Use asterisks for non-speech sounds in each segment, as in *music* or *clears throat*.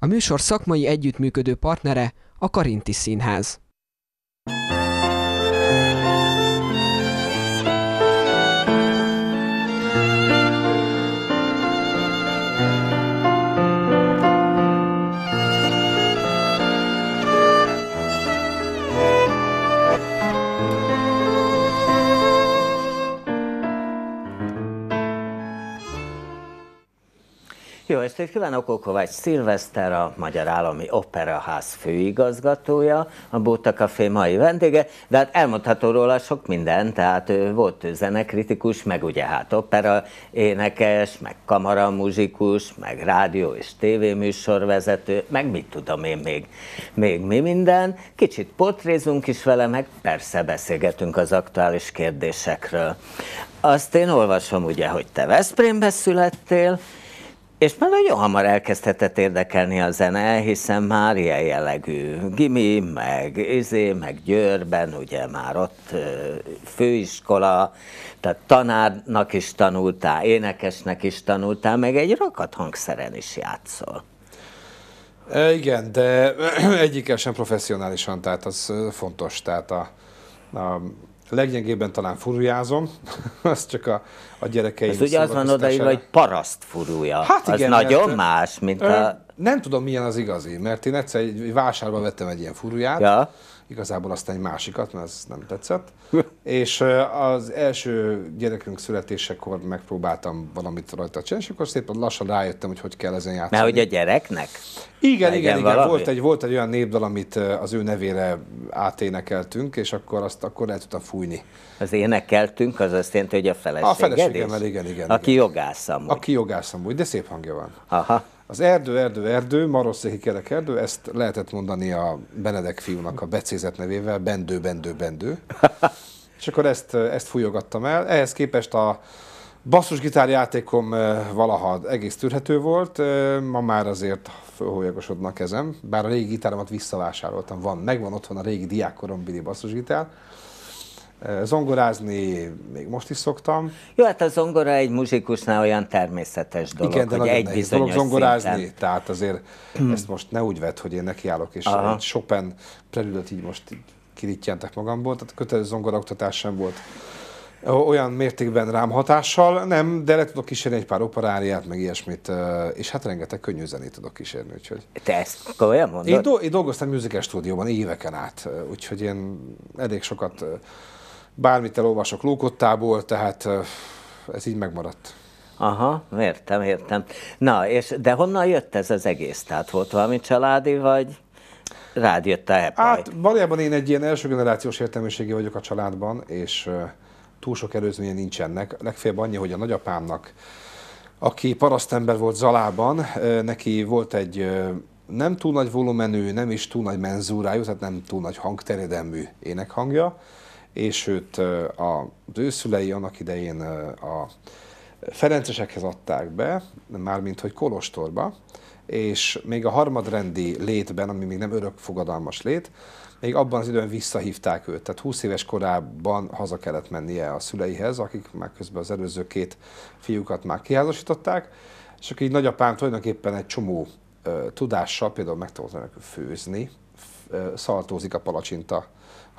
A műsor szakmai együttműködő partnere a Karinti Színház. Jó estét kívánok, Okovács Szilveszter, a Magyar Állami Operaház főigazgatója, a Bóta Café mai vendége, de hát elmondható róla sok minden, tehát ő volt ő zenekritikus, meg ugye hát opera énekes, meg kamaramuzsikus, meg rádió és tévéműsorvezető, meg mit tudom én még, még mi minden. Kicsit portrézunk is vele, meg persze beszélgetünk az aktuális kérdésekről. Azt én olvasom ugye, hogy te Veszprémbe születtél, és már nagyon hamar elkezdhetett érdekelni a zene, hiszen már ilyen jellegű gimi, meg izé, meg Győrben, ugye már ott főiskola, tehát tanárnak is tanultál, énekesnek is tanultál, meg egy rakat hangszeren is játszol. E, igen, de *clears throat* egyikkel sem professzionálisan, tehát az fontos, tehát a, a Leggyengébben talán furujázom, *laughs* az csak a, a gyerekeim Ez ugye az van odaírva, hogy paraszt furúja. Hát igen, nagyon mert, más, mint ö, a... Nem tudom, milyen az igazi, mert én egyszer egy vásárban vettem egy ilyen furuját, ja igazából aztán egy másikat, mert ez nem tetszett. és az első gyerekünk születésekor megpróbáltam valamit rajta csinálni, és akkor szépen lassan rájöttem, hogy hogy kell ezen játszani. Mert hogy a gyereknek? Igen, igen, igen, igen. Volt egy, volt egy olyan népdal, amit az ő nevére áténekeltünk, és akkor azt akkor lehet tudtam fújni. Az énekeltünk, az azt jelenti, hogy a feleségem. A feleségem, igen, igen. Aki igen. Aki amúgy. Aki jogász úgy, de szép hangja van. Aha. Az erdő, erdő, erdő, Marosszéki kerek erdő, ezt lehetett mondani a Benedek fiúnak a becézet nevével, bendő, bendő, bendő. És akkor ezt, ezt fújogattam el. Ehhez képest a gitárjátékom eh, valaha egész tűrhető volt, eh, ma már azért fölholyagosodna kezem, bár a régi gitáromat visszavásároltam, van, megvan otthon a régi diákkorom basszus gitár. Eh, zongorázni még most is szoktam. Jó, hát a zongora egy muzsikusnál olyan természetes dolog, Igen, de hogy egy bizonyos dolog zongorázni, szinten. tehát azért hmm. ezt most ne úgy vett, hogy én nekiállok, és Aha. egy Chopin prelüdet így most kirítjentek magamból, tehát kötelező zongoraoktatás sem volt olyan mértékben rám hatással, nem, de le tudok kísérni egy pár operáriát, meg ilyesmit, és hát rengeteg könnyű zenét tudok kísérni, úgyhogy... Te ezt komolyan mondod? Én, do- én dolgoztam musical stúdióban éveken át, úgyhogy én elég sokat bármit elolvasok lókottából, tehát ez így megmaradt. Aha, értem, értem. Na, és de honnan jött ez az egész? Tehát volt valami családi, vagy rád jött a Apple? Hát valójában én egy ilyen első generációs értelmiségi vagyok a családban, és túl sok előzménye nincsenek. Legfeljebb annyi, hogy a nagyapámnak, aki parasztember volt Zalában, neki volt egy nem túl nagy volumenű, nem is túl nagy menzúrájú, tehát nem túl nagy hangterjedelmű énekhangja, és őt az ő szülei annak idején a Ferencesekhez adták be, mármint hogy Kolostorba, és még a harmadrendi létben, ami még nem örökfogadalmas lét, még abban az időben visszahívták őt. Tehát 20 éves korában haza kellett mennie a szüleihez, akik már közben az előző két fiúkat már kiházasították, és akkor így nagyapám tulajdonképpen egy csomó ö, tudással, például megtanult főzni, ö, szartózik a palacsinta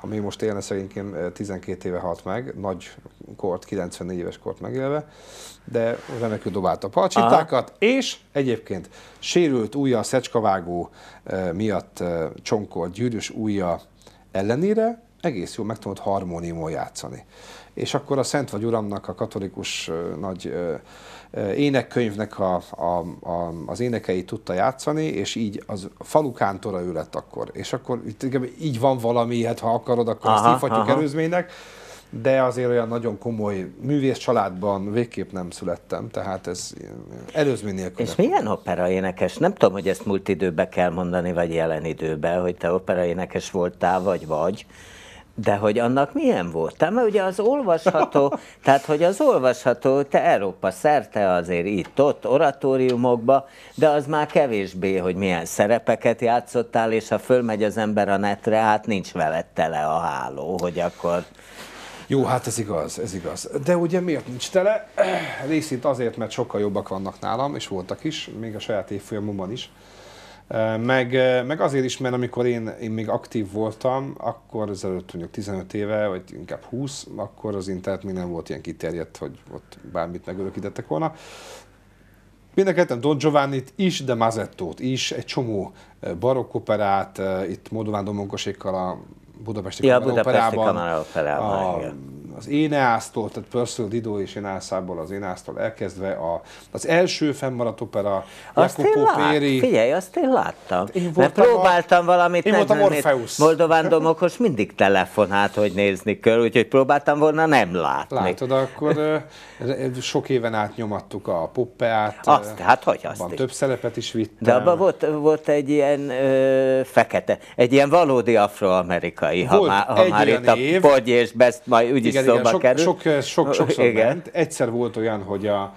ami most élne szegényként 12 eh, éve halt meg, nagy kort, 94 éves kort megélve, de remekül dobálta a palcsintákat, Aha. és egyébként sérült ujja, szecskavágó eh, miatt eh, csonkolt gyűrűs ujja ellenére egész jól meg tudott harmóniumon játszani. És akkor a Szent vagy Uramnak, a katolikus nagy énekkönyvnek a, a, a, az énekeit tudta játszani, és így az falukántora ő lett akkor. És akkor így van valami, hát ha akarod, akkor aha, ezt hívhatjuk aha. előzménynek, de azért olyan nagyon komoly művész családban végképp nem születtem, tehát ez előzmény nélkül. És milyen opera énekes? Nem tudom, hogy ezt múlt időben kell mondani, vagy jelen időben, hogy te opera énekes voltál, vagy vagy. De hogy annak milyen volt? Tehát mert ugye az olvasható, *laughs* tehát hogy az olvasható, te Európa szerte azért itt-ott oratóriumokba, de az már kevésbé, hogy milyen szerepeket játszottál, és ha fölmegy az ember a netre, hát nincs veled tele a háló, hogy akkor... Jó, hát ez igaz, ez igaz. De ugye miért nincs tele? Részint azért, mert sokkal jobbak vannak nálam, és voltak is, még a saját évfolyamomban is. Meg, meg azért is, mert amikor én, én még aktív voltam, akkor ezelőtt mondjuk 15 éve, vagy inkább 20, akkor az internet még nem volt ilyen kiterjedt, hogy ott bármit megörökítettek volna. Mindenképpen Don giovanni is, de Mazettót is, egy csomó barokk operát, itt Modován Domonkosékkal a Budapesti ja, Kamara Budapesti Operában, a az Éneásztól, tehát Pörszöl, Didó és Éneászából az Éneásztól elkezdve a, az első fennmaradt opera, azt Jacopo lát, Péri. Figyelj, azt én láttam. Én Mert próbáltam a, valamit. Én nem voltam Orfeusz. Moldován Domokos mindig telefonált, hogy nézni kell, úgyhogy próbáltam volna nem látni. Látod, akkor sok éven át nyomattuk a poppeát. Azt, hát hogy azt van, Több szerepet is vittem. De abban volt, volt egy ilyen ö, fekete, egy ilyen valódi afroamerikai, ha, volt má, ha már itt év. a pogy és best, majd úgyis szóba igen, sok, kerül. Sok, sok, sokszor *laughs* igen. Ment. Egyszer volt olyan, hogy a,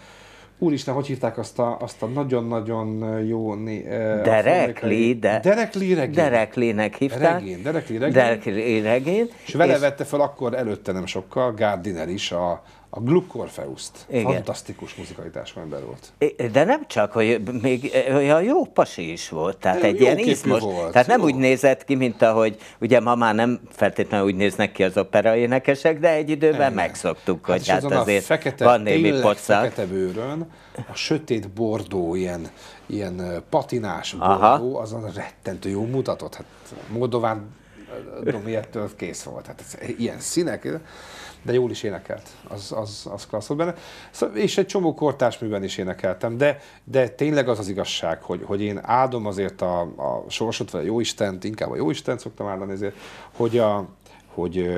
Úristen, hogy hívták azt a, azt a nagyon-nagyon jó... Né, eh, Derek Lee, de, Derek Lee regény. Derek Lee-nek hívták. Regény, Derek Lee regény. Derek Lee regény. És vele és vette fel akkor előtte nem sokkal Gardiner is a, a Glukorfeuszt. Fantasztikus muzikalitás ember volt. De nem csak, hogy még olyan jó pasi is volt, tehát de egy ilyen izmos. Volt. Tehát nem jó. úgy nézett ki, mint ahogy, ugye ma már nem feltétlenül úgy néznek ki az opera énekesek, de egy időben nem. megszoktuk, hogy hát, hát azért fekete, van némi pocak. Fekete bőrön, a sötét bordó ilyen ilyen patinás az a rettentő jó mutatott. Hát Moldován Domi ettől kész volt. Hát ez, ilyen színek, de jól is énekelt, az, az, az klassz volt benne. Szóval, és egy csomó kortárs műben is énekeltem, de, de tényleg az az igazság, hogy, hogy én áldom azért a, a sorsot, vagy a jóistent, inkább a jóistent szoktam áldani ezért, hogy, a, hogy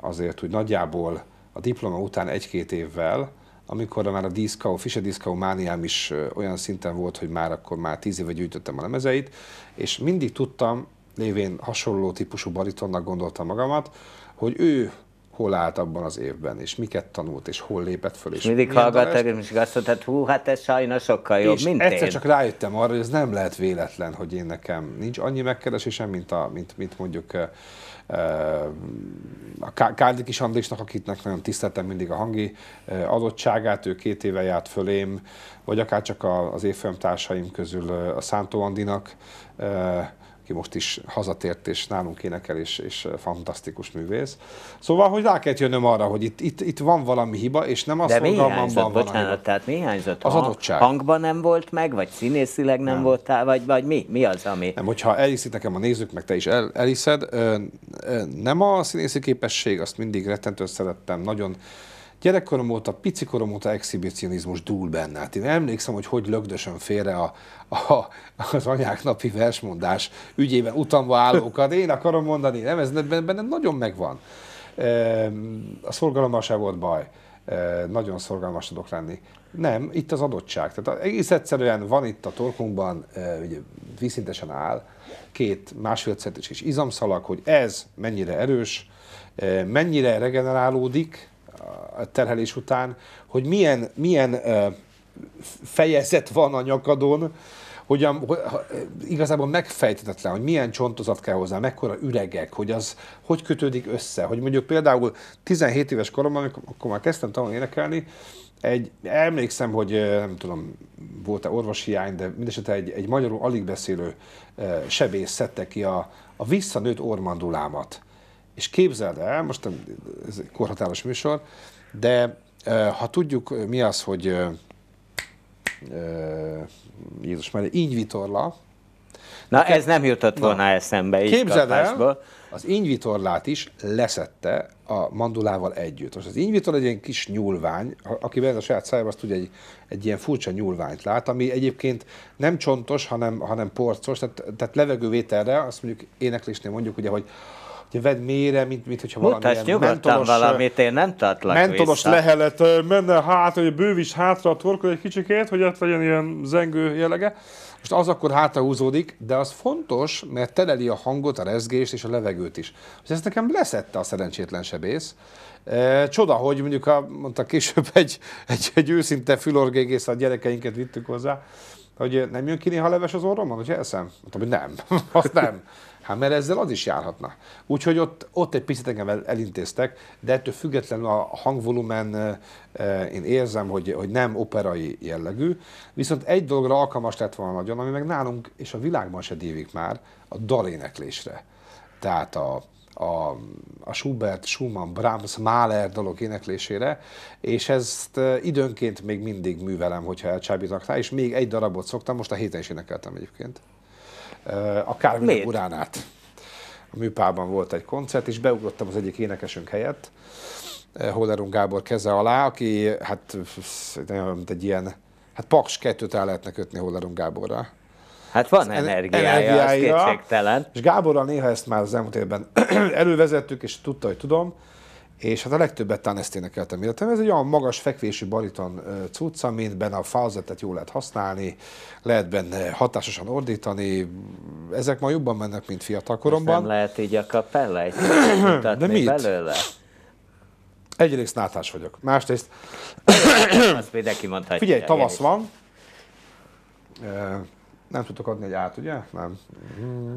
azért, hogy nagyjából a diploma után egy-két évvel, amikor már a diszkau, Fischer diszkau mániám is olyan szinten volt, hogy már akkor már tíz éve gyűjtöttem a lemezeit, és mindig tudtam, lévén hasonló típusú baritonnak gondoltam magamat, hogy ő hol állt abban az évben, és miket tanult, és hol lépett föl. És, mindig hallgattam, és azt mondtad, hú, hát ez sajnos sokkal jobb, és mint egyszer én. csak rájöttem arra, hogy ez nem lehet véletlen, hogy én nekem nincs annyi megkeresésem, mint, a, mint, mint mondjuk a kis Andrésnak, akitnek nagyon tiszteltem mindig a hangi adottságát, ő két éve járt fölém, vagy akár csak az évfőm társaim közül a Szántó Andinak, aki most is hazatért és nálunk énekel, és, és eh, fantasztikus művész. Szóval, hogy rá kellett jönnöm arra, hogy itt, itt, itt van valami hiba, és nem azt mondom, van bocsánat, hiba. tehát mi hiányzott? Az adottság. Hangban nem volt meg, vagy színészileg nem, nem. voltál, vagy, vagy mi? Mi az, ami... Nem, hogyha elhiszik nekem a nézők, meg te is el, eliszed, ö, ö, nem a színészi képesség, azt mindig rettentően szerettem, nagyon Gyerekkorom óta, picikorom óta exhibicionizmus dúl benne. Hát én emlékszem, hogy hogy lögdösön félre a, a, az anyák napi versmondás ügyében utamba állókat. Én akarom mondani, nem, ez benne nagyon megvan. A szorgalommal se volt baj nagyon szorgalmas tudok lenni. Nem, itt az adottság. Tehát egész egyszerűen van itt a torkunkban, ugye vízszintesen áll, két másfél centis kis izomszalag, hogy ez mennyire erős, mennyire regenerálódik, a terhelés után, hogy milyen, milyen fejezet van a nyakadon, hogy a, igazából megfejtetetlen, hogy milyen csontozat kell hozzá, mekkora üregek, hogy az hogy kötődik össze. Hogy mondjuk például 17 éves koromban, amikor, akkor már kezdtem tanulni énekelni, egy, emlékszem, hogy nem tudom, volt-e orvoshiány, de mindesetre egy, egy magyarul alig beszélő sebész szedte ki a, a visszanőtt ormandulámat. És képzeld el, most nem, ez egy korhatáros műsor, de ha tudjuk, mi az, hogy Jézus már vitorla. Na ez nem jutott na, volna eszembe Képzeld el, az ínyvitorlát is leszette a mandulával együtt. Most az ínyvitorla egy ilyen kis nyúlvány, aki benne a saját szájában, azt tudja, egy, egy ilyen furcsa nyúlványt lát, ami egyébként nem csontos, hanem, hanem porcos, tehát, tehát levegővételre, azt mondjuk éneklésnél mondjuk ugye, hogy hogy vedd mélyre, mint, mint hogyha valami Mutasd nyugodtan valamit, én nem tartlak Mentolos vissza. lehelet menne hát, hogy bővis hátra a torkod egy kicsikét, hogy ott legyen ilyen zengő jellege. Most az akkor hátrahúzódik, de az fontos, mert teleli a hangot, a rezgést és a levegőt is. És ezt nekem leszette a szerencsétlen sebész. csoda, hogy mondjuk a, mondta később egy, egy, egy őszinte fülorgégész a gyerekeinket vittük hozzá, hogy nem jön ki néha leves az orromon, hogy elszem? Mondtam, hogy nem, *laughs* azt nem. Hát mert ezzel az is járhatna. Úgyhogy ott, ott egy picit engem elintéztek, de ettől függetlenül a hangvolumen én érzem, hogy, hogy nem operai jellegű, viszont egy dologra alkalmas lett volna nagyon, ami meg nálunk és a világban se dívik már, a daléneklésre. Tehát a, a, a Schubert, Schumann, Brahms, Mahler dolog éneklésére, és ezt időnként még mindig művelem, hogyha elcsábítanak rá, és még egy darabot szoktam, most a héten is énekeltem egyébként. Eh, a Kármilek uránát. A műpában volt egy koncert, és beugrottam az egyik énekesünk helyett, eh, Hollerung Gábor keze alá, aki hát eh, mint egy ilyen, hát paks kettőt el lehetne kötni Hollerung Gáborra. Hát van energiája, energiája, az kétségtelen. És Gáborral néha ezt már az elmúlt évben *clears throat* elővezettük, és tudta, hogy tudom, és hát a legtöbbet ezt énekeltem életem. Ez egy olyan magas fekvésű bariton cucca, mint benne a falzetet jól lehet használni, lehet benne hatásosan ordítani, ezek ma jobban mennek, mint fiatal koromban. Most nem lehet így a kapella *coughs* egy De mit? belőle? Egyrészt nátás vagyok, másrészt... *coughs* Azt mindenki mondhatja. Figyelj, tavasz van, nem tudok adni egy át, ugye? Nem. Mhm.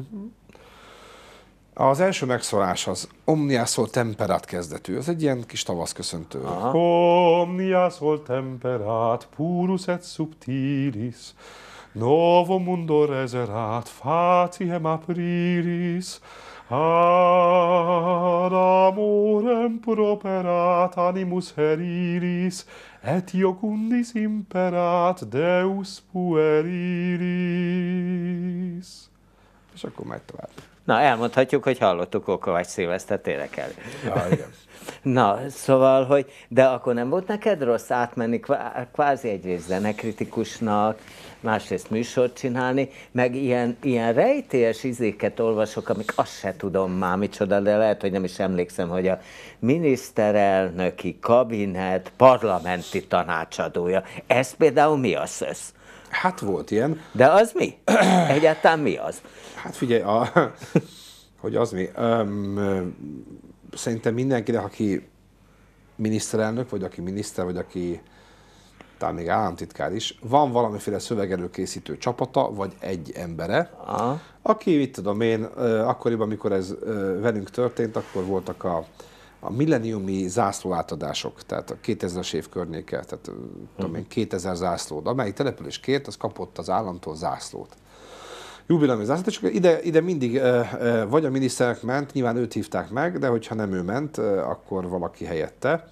Az első megszólás az Omnia Sol Temperat kezdetű, ez egy ilyen kis tavaszköszöntő. Aha. Omnia Sol Temperat, purus et subtilis, novo mundo reserat, faciem aprilis, ad amorem properat animus herilis, et iocundis imperat Deus puerilis. És akkor megy tovább. Na, elmondhatjuk, hogy hallottuk Okovács Szilvesztert énekelni. Ja, igen. *laughs* Na, szóval, hogy, de akkor nem volt neked rossz átmenni kvázi egyrészt zenekritikusnak, másrészt műsort csinálni, meg ilyen, ilyen rejtélyes izéket olvasok, amik azt se tudom már micsoda, de lehet, hogy nem is emlékszem, hogy a miniszterelnöki kabinet parlamenti tanácsadója. Ez például mi az össz? Hát volt ilyen. De az mi? *clears throat* Egyáltalán mi az? Hát figyelj, a, *laughs* hogy az mi? Öm, szerintem mindenkinek, aki miniszterelnök, vagy aki miniszter, vagy aki talán még államtitkár is, van valamiféle szövegelőkészítő csapata, vagy egy embere, Aha. aki, mit tudom én, akkoriban, amikor ez velünk történt, akkor voltak a a milleniumi zászlóátadások, tehát a 2000-es év környéke, tehát uh-huh. tudom mhm. én, 2000 zászlót, amelyik település kért, az kapott az államtól zászlót Jubilami zászlót, és ide, ide mindig vagy a miniszterek ment, nyilván őt hívták meg, de hogyha nem ő ment, akkor valaki helyette.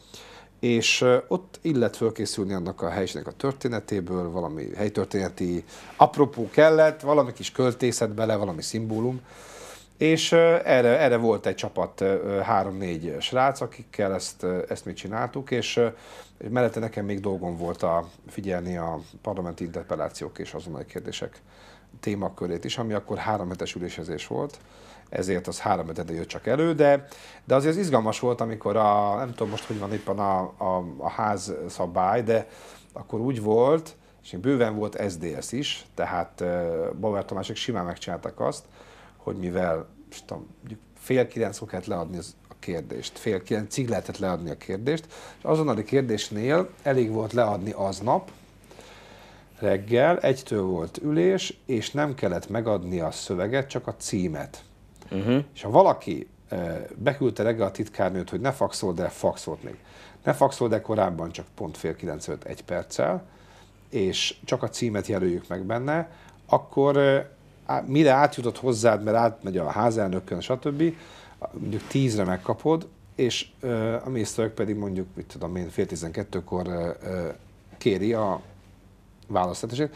És ott illet fölkészülni annak a helyiségnek a történetéből, valami helytörténeti apropó kellett, valami kis költészet bele, valami szimbólum. És erre, erre volt egy csapat, három-négy srác, akikkel ezt, ezt mi csináltuk, és mellette nekem még dolgom volt a, figyelni a parlamenti interpellációk és azonnali kérdések témakörét is, ami akkor három hetes ülésezés volt, ezért az három hetede jött csak elő, de, de azért az izgalmas volt, amikor a, nem tudom most, hogy van éppen a, a, a ház szabály, de akkor úgy volt, és bőven volt SDS is, tehát Bauer Tamásék simán megcsináltak azt, hogy mivel tudom, fél kilenckor kellett leadni a kérdést, fél kilencig lehetett leadni a kérdést, és azonnali kérdésnél elég volt leadni aznap, reggel, egytől volt ülés, és nem kellett megadni a szöveget, csak a címet. Uh-huh. És ha valaki eh, beküldte reggel a titkárnőt, hogy ne faxold de faxolt még. Ne faxold de korábban csak pont fél kilenc egy perccel, és csak a címet jelöljük meg benne, akkor eh, mire átjutott hozzád, mert átmegy a házelnökön, stb., mondjuk tízre megkapod, és ö, a mésztők pedig mondjuk, mit tudom én, fél tizenkettőkor kéri a választ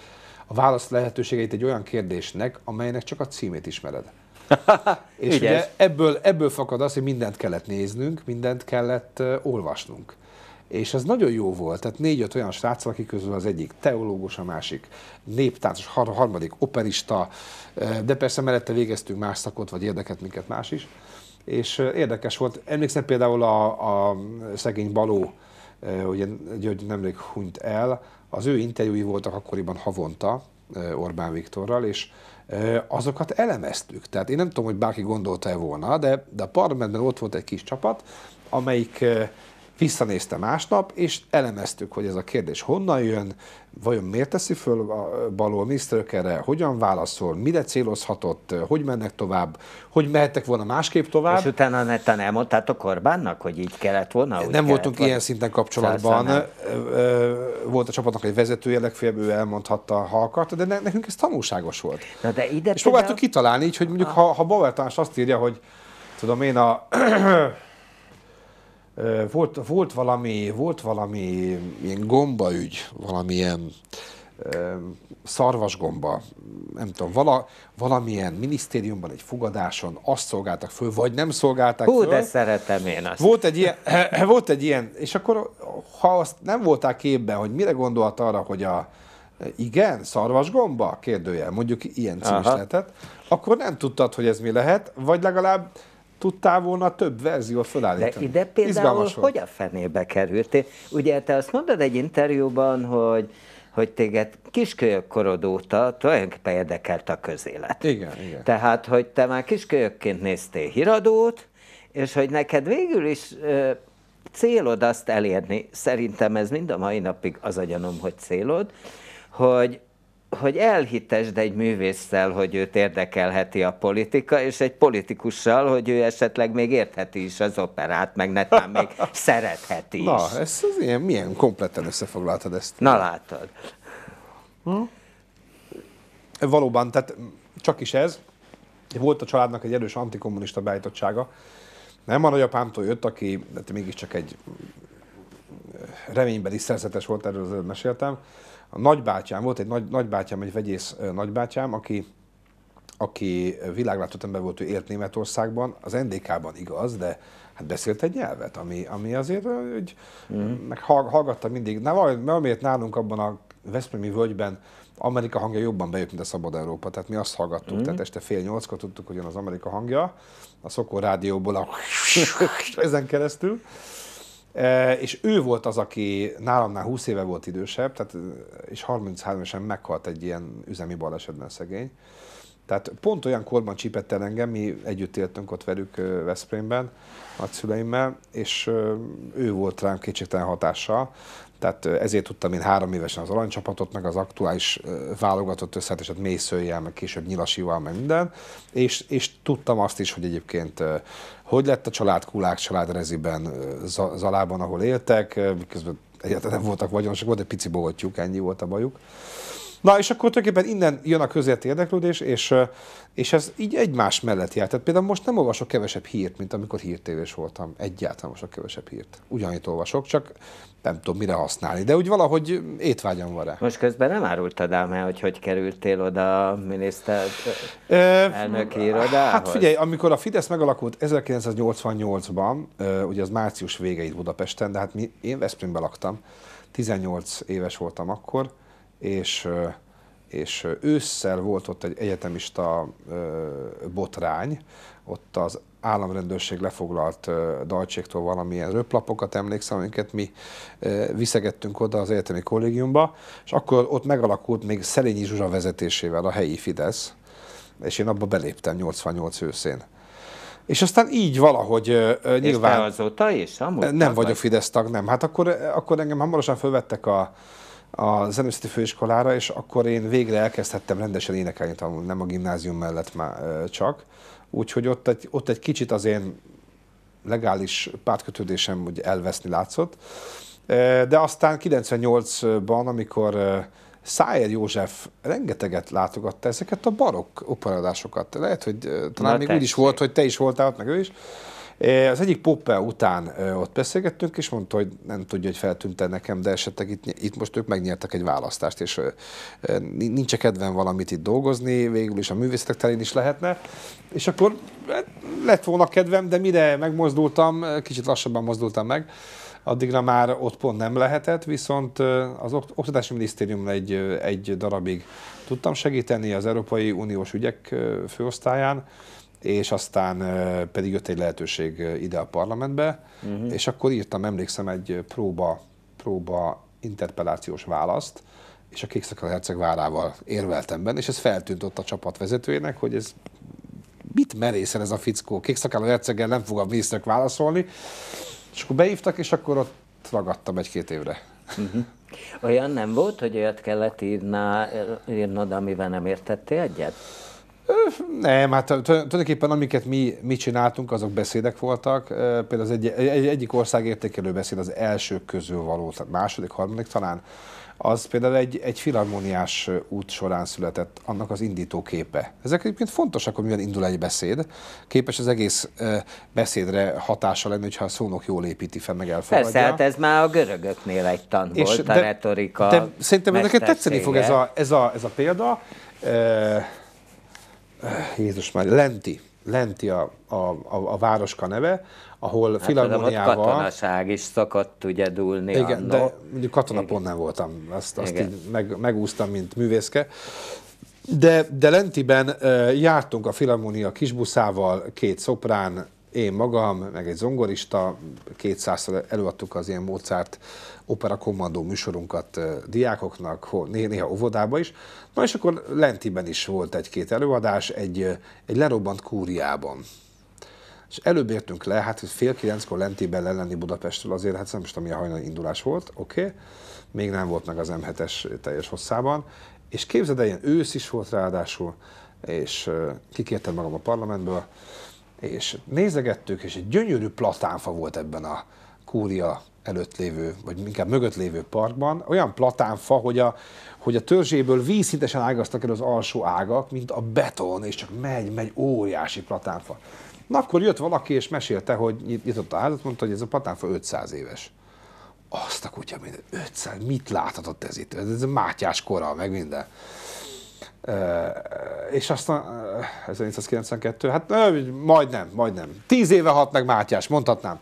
a válasz lehetőségeit egy olyan kérdésnek, amelynek csak a címét ismered. *laughs* és Ügyes. ugye ebből, ebből fakad az, hogy mindent kellett néznünk, mindent kellett olvasnunk és ez nagyon jó volt. Tehát négy-öt olyan srác, akik közül az egyik teológus, a másik néptáncos, a harmadik operista, de persze mellette végeztünk más szakot, vagy érdekelt minket más is. És érdekes volt. Emlékszem például a, a szegény Baló, ugye György nemrég hunyt el, az ő interjúi voltak akkoriban havonta Orbán Viktorral, és azokat elemeztük. Tehát én nem tudom, hogy bárki gondolta-e volna, de, de a parlamentben ott volt egy kis csapat, amelyik Visszanézte másnap, és elemeztük, hogy ez a kérdés honnan jön, vajon miért teszi föl a miniszterök erre, hogyan válaszol, mire célozhatott, hogy mennek tovább, hogy mehettek volna másképp tovább. És utána netán elmondtátok Orbánnak, hogy így kellett volna? nem voltunk volna. ilyen szinten kapcsolatban. Volt a csapatnak egy vezetője, legfeljebb ő elmondhatta, ha akarta, de nekünk ez tanulságos volt. Na de ide és például... próbáltuk kitalálni így, hogy mondjuk ha, ha Bauer azt írja, hogy tudom én a volt, volt, valami, volt valami ilyen gombaügy, valamilyen szarvasgomba, nem tudom, vala, valamilyen minisztériumban egy fogadáson azt szolgáltak föl, vagy nem szolgálták Hú, de szeretem én azt. Volt egy, ilyen, *clears throat* volt egy ilyen, és akkor ha azt nem voltál képben, hogy mire gondolt arra, hogy a igen, szarvasgomba? kérdője, mondjuk ilyen cím is lehetett. Akkor nem tudtad, hogy ez mi lehet, vagy legalább tudtál volna több verziót felállítani. De ide például Izgalmas hogy volt. a fenébe kerültél? Ugye te azt mondod egy interjúban, hogy hogy téged kiskölyök korod óta tulajdonképpen érdekelt a közélet. Igen, igen. Tehát, hogy te már kiskölyökként néztél híradót, és hogy neked végül is ö, célod azt elérni, szerintem ez mind a mai napig az agyanom, hogy célod, hogy hogy elhitesd egy művésszel, hogy őt érdekelheti a politika, és egy politikussal, hogy ő esetleg még értheti is az operát, meg netán még *laughs* szeretheti is. Na, ez az ilyen, milyen kompletten összefoglaltad ezt. Na látod. Hm? Valóban, tehát csak is ez. Volt a családnak egy erős antikommunista beállítottsága. Nem a nagyapámtól jött, aki mégiscsak egy reménybeli szerzetes volt, erről az meséltem, a nagybátyám, volt egy nagy, nagybátyám, egy vegyész nagybátyám, aki, aki világlátott ember volt, ő élt Németországban, az NDK-ban igaz, de hát beszélt egy nyelvet, ami, ami azért, hogy mm. meg hallgatta mindig. Na, valamiért nálunk abban a Veszprémi völgyben Amerika hangja jobban bejött, mint a Szabad Európa. Tehát mi azt hallgattuk, mm. tehát este fél nyolckor tudtuk, hogy jön az Amerika hangja, a Szokó rádióból a *laughs* *laughs* ezen keresztül és ő volt az, aki nálamnál 20 éve volt idősebb, tehát, és 33 esen meghalt egy ilyen üzemi balesetben szegény. Tehát pont olyan korban csípett el engem, mi együtt éltünk ott velük Veszprémben, nagyszüleimmel, és ő volt rám kétségtelen hatással tehát ezért tudtam én három évesen az aranycsapatot, meg az aktuális válogatott összeteset mészőjel, meg később nyilasival, meg minden, és, és tudtam azt is, hogy egyébként hogy lett a család Kulák család reziben, Zalában, ahol éltek, miközben egyáltalán nem voltak vagyonosok, volt egy pici bogotjuk, ennyi volt a bajuk. Na, és akkor tulajdonképpen innen jön a közért érdeklődés, és, és ez így egymás mellett jár. Tehát például most nem olvasok kevesebb hírt, mint amikor hírtévés voltam. Egyáltalán most a kevesebb hírt. Ugyanit olvasok, csak nem tudom mire használni, de úgy valahogy étvágyam van rá. Most közben nem árultad el, mert hogy hogy kerültél oda a miniszter elnöki irodához? Hát figyelj, amikor a Fidesz megalakult 1988-ban, ugye az március végeit Budapesten, de hát mi, én Veszprémben laktam, 18 éves voltam akkor, és, és ősszel volt ott egy egyetemista botrány, ott az államrendőrség lefoglalt dalcséktól valamilyen röplapokat, emlékszem, amiket mi viszegettünk oda az egyetemi kollégiumba, és akkor ott megalakult még Szelényi Zsuzsa vezetésével a helyi Fidesz, és én abba beléptem 88 őszén. És aztán így valahogy uh, nyilván... És te azóta is? Amúgy nem vagy? vagyok Fidesz tag, nem. Hát akkor, akkor engem hamarosan felvettek a, a zenőszeti főiskolára, és akkor én végre elkezdhettem rendesen énekelni tanulni, nem a gimnázium mellett már csak. Úgyhogy ott egy, ott egy kicsit az én legális pártkötődésem hogy elveszni látszott. De aztán 98-ban, amikor Szájer József rengeteget látogatta ezeket a barokk operadásokat. Lehet, hogy talán Na, még tessék. úgy is volt, hogy te is voltál ott, meg ő is E, az egyik poppe után e, ott beszélgettünk, és mondta, hogy nem tudja, hogy e nekem, de esetleg itt, itt most ők megnyertek egy választást, és nincs -e, e kedven valamit itt dolgozni, végül is a művészetek terén is lehetne. És akkor hát, lett volna kedvem, de mire megmozdultam, kicsit lassabban mozdultam meg, addigra már ott pont nem lehetett, viszont az Oktatási Minisztériumon egy, egy darabig tudtam segíteni az Európai Uniós ügyek főosztályán, és aztán pedig jött egy lehetőség ide a parlamentbe, uh-huh. és akkor írtam, emlékszem, egy próba, próba interpellációs választ, és a Kékszakal Herceg várával érveltem benne, és ez feltűnt ott a csapat vezetőjének, hogy ez mit merészel ez a fickó, Kékszakal Herceggel nem fog a miniszterek válaszolni, és akkor beívtak, és akkor ott ragadtam egy-két évre. Uh-huh. Olyan nem volt, hogy olyat kellett írná, írnod, amivel nem értettél egyet? Nem, hát tulajdonképpen amiket mi, mi csináltunk, azok beszédek voltak. Például az egy, egy, egyik ország értékelő beszéd az első közül való, tehát második, harmadik talán, az például egy, egy filharmóniás út során született, annak az indító képe. Ezek egyébként fontosak, hogy milyen indul egy beszéd. Képes az egész beszédre hatása lenni, hogyha a szónok jól építi fel, meg elfogadja. Persze, hát ez már a görögöknél egy tan és volt, de, a retorika De szerintem neked tetszeni fog ez a, ez a, ez a példa. Eh, Jézus már, Lenti, Lenti a, a, a, a városka neve, ahol hát, filharmóniával... Hát katonaság is szakadt ugye dúlni Igen, annó. de mondjuk katonapon nem voltam, azt, azt így meg, megúsztam, mint művészke. De, de Lentiben eh, jártunk a Filharmónia kisbuszával, két szoprán, én magam, meg egy zongorista, 200 előadtuk az ilyen Mozart opera kommandó műsorunkat diákoknak, néha óvodába is. Na és akkor lentiben is volt egy-két előadás, egy, egy lerobbant kúriában. És előbb értünk le, hát fél kilenckor lentében lenni Budapestről azért, hát nem is tudom, a hajnali indulás volt, oké. Okay. Még nem volt meg az M7-es teljes hosszában. És képzeld el, ilyen ősz is volt ráadásul, és kikértem magam a parlamentből, és nézegettük, és egy gyönyörű platánfa volt ebben a kúria előtt lévő, vagy inkább mögött lévő parkban, olyan platánfa, hogy a, hogy a törzséből vízszintesen ágaztak el az alsó ágak, mint a beton, és csak megy, megy óriási platánfa. Na akkor jött valaki, és mesélte, hogy nyitott a házat, mondta, hogy ez a platánfa 500 éves. Azt a kutya, 500, mit láthatott ez itt? Ez a mátyás kora, meg minden és aztán 1992, hát majdnem, majdnem. Tíz éve halt meg Mátyás, mondhatnám.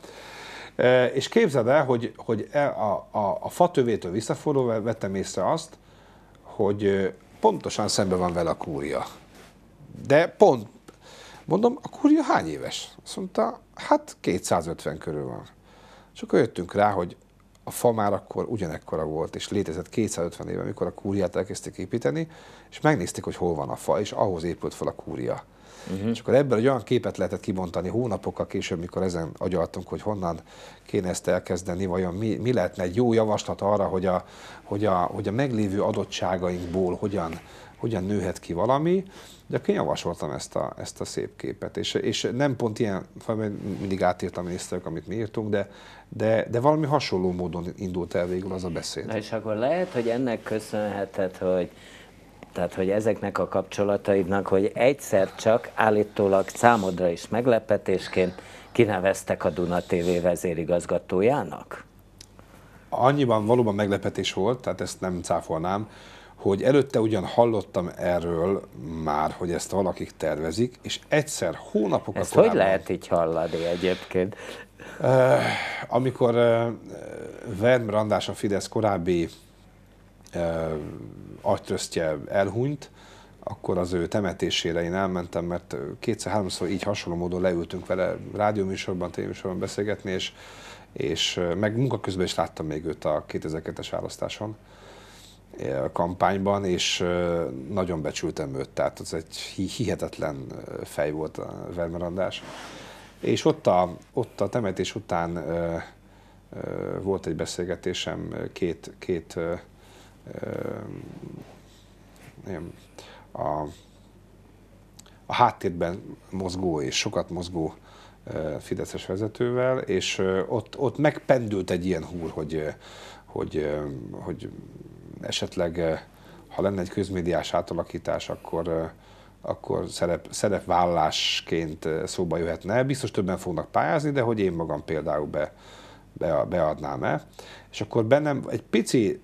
És képzeld el, hogy, hogy e, a, a, a fatövétől visszafordulva vettem észre azt, hogy pontosan szemben van vele a kúria. De pont. Mondom, a kúria hány éves? Azt mondta, hát 250 körül van. És akkor jöttünk rá, hogy a fa már akkor ugyanekkora volt, és létezett 250 éve, amikor a kúriát elkezdték építeni, és megnézték, hogy hol van a fa, és ahhoz épült fel a kúria. Uh-huh. És akkor ebből egy olyan képet lehetett kibontani hónapokkal később, mikor ezen agyaltunk, hogy honnan kéne ezt elkezdeni, vajon mi, mi lehetne egy jó javaslat arra, hogy a, hogy a, hogy a meglévő adottságainkból hogyan hogyan nőhet ki valami, de akkor javasoltam ezt a, ezt a szép képet, és, és nem pont ilyen, mindig átírtam észtek, amit mi írtunk, de, de, de valami hasonló módon indult el végül az a beszéd. Na és akkor lehet, hogy ennek köszönheted, hogy tehát, hogy ezeknek a kapcsolataidnak, hogy egyszer csak állítólag számodra is meglepetésként kineveztek a Duna TV vezérigazgatójának? Annyiban valóban meglepetés volt, tehát ezt nem cáfolnám, hogy előtte ugyan hallottam erről már, hogy ezt valakik tervezik, és egyszer hónapokat Ezt korábban, hogy lehet így hallani egyébként? Eh, amikor eh, Verm Randás, a Fidesz korábbi eh, agytrösztje elhunyt, akkor az ő temetésére én elmentem, mert kétszer-háromszor így hasonló módon leültünk vele rádióműsorban, tévéműsorban beszélgetni, és, és meg munkaközben is láttam még őt a 2002-es választáson a kampányban, és nagyon becsültem őt, tehát az egy hihetetlen fej volt a Vermerandás. És ott a, ott a temetés után ö, ö, volt egy beszélgetésem két, két ö, a, a háttérben mozgó és sokat mozgó Fideszes vezetővel, és ott, ott megpendült egy ilyen húr, hogy, hogy, hogy esetleg, eh, ha lenne egy közmédiás átalakítás, akkor eh, akkor szerep, szerepvállásként eh, szóba jöhetne. Biztos többen fognak pályázni, de hogy én magam például be, be, beadnám-e. És akkor bennem egy pici,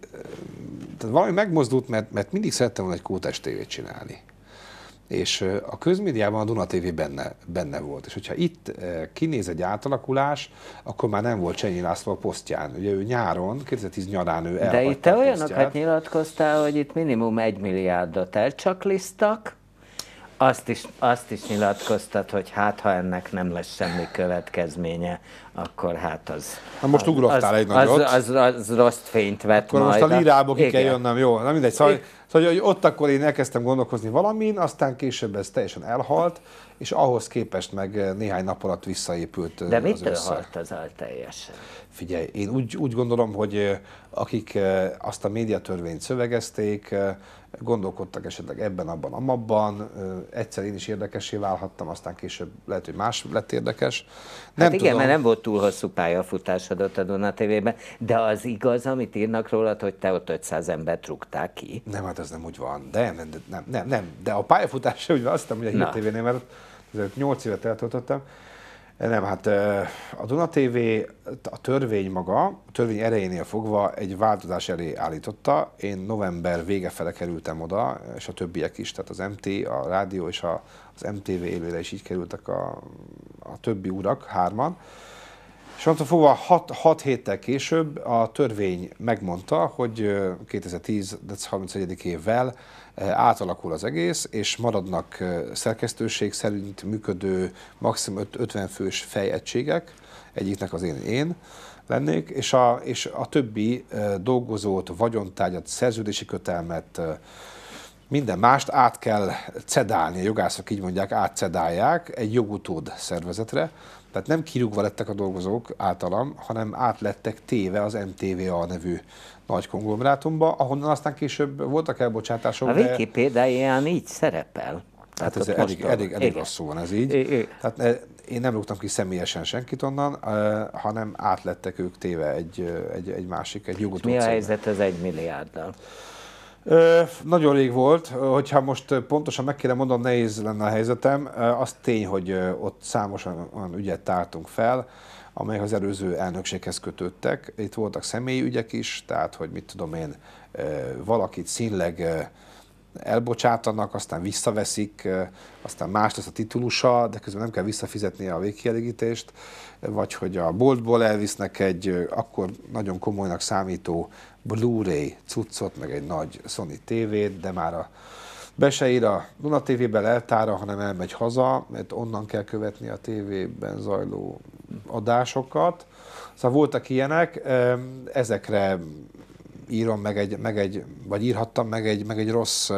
tehát valami megmozdult, mert, mert mindig szerettem volna egy kótes tévét csinálni és a közmédiában a Duna TV benne, benne volt. És hogyha itt kinéz egy átalakulás, akkor már nem volt Csenyi László a posztján. Ugye ő nyáron, 2010 nyarán ő De itt te olyanokat hát nyilatkoztál, hogy itt minimum egy milliárdot elcsaklisztak, azt is, azt is nyilatkoztat, hogy hát ha ennek nem lesz semmi következménye, akkor hát az... Na most ugrottál egy nagyot. Az, az, az, az rossz fényt vett akkor majd. most a lirába ki kell jönnöm, jó? Na mindegy, szóval Szóval, hogy ott akkor én elkezdtem gondolkozni valamin, aztán később ez teljesen elhalt, és ahhoz képest meg néhány nap alatt visszaépült De mitől össze. halt az al teljesen? Figyelj, én úgy, úgy gondolom, hogy akik azt a médiatörvényt szövegezték, gondolkodtak esetleg ebben, abban, amabban, egyszer én is érdekessé válhattam, aztán később lehet, hogy más lett érdekes. Nem hát igen, tudom. mert nem volt túl hosszú adott a Duna TV-ben, de az igaz, amit írnak róla, hogy te ott 500 embert rúgták ki. Nem, hát ez nem úgy van, de nem, nem, nem, nem. de a pályafutás úgy van, azt hiszem, hogy a Hír TV-nél, mert 8 évet eltöltöttem, nem, hát a Duna TV a törvény maga, a törvény erejénél fogva egy változás elé állította. Én november vége fele kerültem oda, és a többiek is, tehát az MT, a rádió és a, az MTV élőre is így kerültek a, a többi urak, hárman. És onnantól fogva 6 héttel később a törvény megmondta, hogy 2010. dec 31. évvel átalakul az egész, és maradnak szerkesztőség szerint működő maximum 50 fős fejegységek, egyiknek az én én lennék, és a, és a többi dolgozót, vagyontárgyat, szerződési kötelmet, minden mást át kell cedálni, a jogászok így mondják, átcedálják egy jogutód szervezetre, tehát nem kirúgva lettek a dolgozók általam, hanem átlettek téve az MTVA nevű nagy konglomerátumba, ahonnan aztán később voltak elbocsátások. A Wikipédáján de... így szerepel. Hát Tehát hát ez elég, elég, elég rosszul van ez így. Tehát eh, én nem rúgtam ki személyesen senkit onnan, eh, hanem átlettek ők téve egy, eh, egy, egy másik, egy nyugodó Mi a helyzet az egy milliárddal? Ö, nagyon rég volt, hogyha most pontosan meg kéne mondanom, nehéz lenne a helyzetem. Az tény, hogy ott számosan olyan ügyet tártunk fel, amelyek az előző elnökséghez kötődtek. Itt voltak személyi ügyek is, tehát hogy mit tudom én, valakit színleg elbocsátanak, aztán visszaveszik, aztán más lesz a titulusa, de közben nem kell visszafizetnie a végkielégítést, vagy hogy a boltból elvisznek egy akkor nagyon komolynak számító Blu-ray cuccot, meg egy nagy Sony tévét, de már a be se ír a Luna tv eltára, hanem elmegy haza, mert onnan kell követni a tévében zajló adásokat. Szóval voltak ilyenek, ezekre írom meg egy, meg egy, vagy írhattam meg egy, meg egy rossz,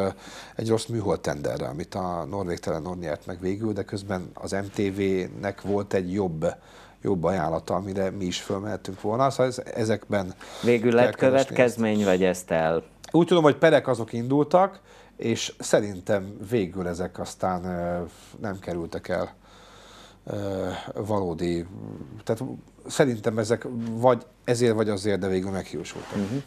egy rossz műholtenderre, amit a norvég Telenor nyert meg végül, de közben az MTV-nek volt egy jobb jobb ajánlata, amire mi is fölmehetünk volna. Szóval ez, ezekben... Végül lett következmény, vagy ezt el? Úgy tudom, hogy perek azok indultak, és szerintem végül ezek aztán nem kerültek el valódi... Tehát szerintem ezek vagy ezért, vagy azért, de végül meghiúsultak. Uh-huh.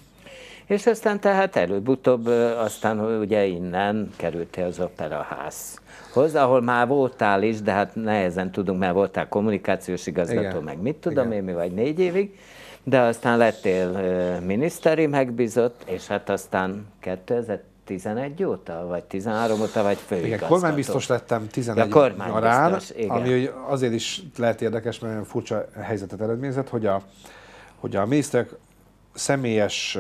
És aztán tehát előbb-utóbb aztán ugye innen kerültél az operaházhoz, ahol már voltál is, de hát nehezen tudunk, mert voltál kommunikációs igazgató, Igen. meg mit tudom Igen. én, mi vagy négy évig, de aztán lettél miniszteri megbízott, és hát aztán 2011 óta, vagy 13 óta, vagy főigazgató. Igen, kormánybiztos lettem 11 ja, nyarán, biztos, igen. ami azért is lehet érdekes, mert olyan furcsa helyzetet eredményezett, hogy a, hogy a miniszterek személyes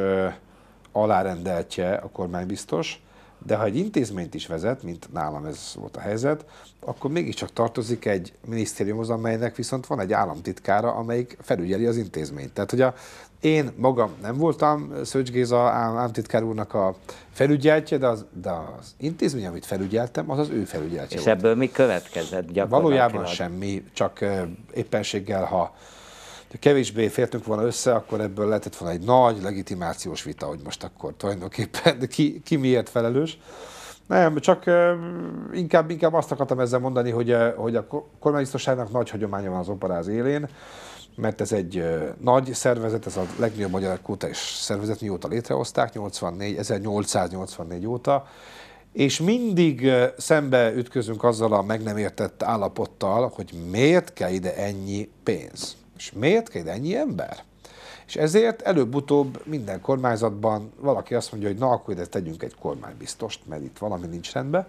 alárendeltje a biztos, de ha egy intézményt is vezet, mint nálam ez volt a helyzet, akkor mégiscsak tartozik egy minisztériumhoz, amelynek viszont van egy államtitkára, amelyik felügyeli az intézményt. Tehát, hogy a, én magam nem voltam Szöcs Géza államtitkár úrnak a felügyeltje, de az, de az intézmény, amit felügyeltem, az az ő felügyeltje És volt. ebből mi következett gyakorlatilag? Valójában semmi, csak éppenséggel, ha kevésbé fértünk volna össze, akkor ebből lehetett volna egy nagy legitimációs vita, hogy most akkor tulajdonképpen ki, ki miért felelős. Nem, csak inkább, inkább azt akartam ezzel mondani, hogy, hogy a kormánybiztosságnak nagy hagyománya van az operáz élén, mert ez egy nagy szervezet, ez a legnagyobb magyar kultúrás szervezet, mióta létrehozták, 84, 1884 óta, és mindig szembe ütközünk azzal a meg nem értett állapottal, hogy miért kell ide ennyi pénz. És miért kell ennyi ember? És ezért előbb-utóbb minden kormányzatban valaki azt mondja, hogy na, akkor ide tegyünk egy kormánybiztost, mert itt valami nincs rendben.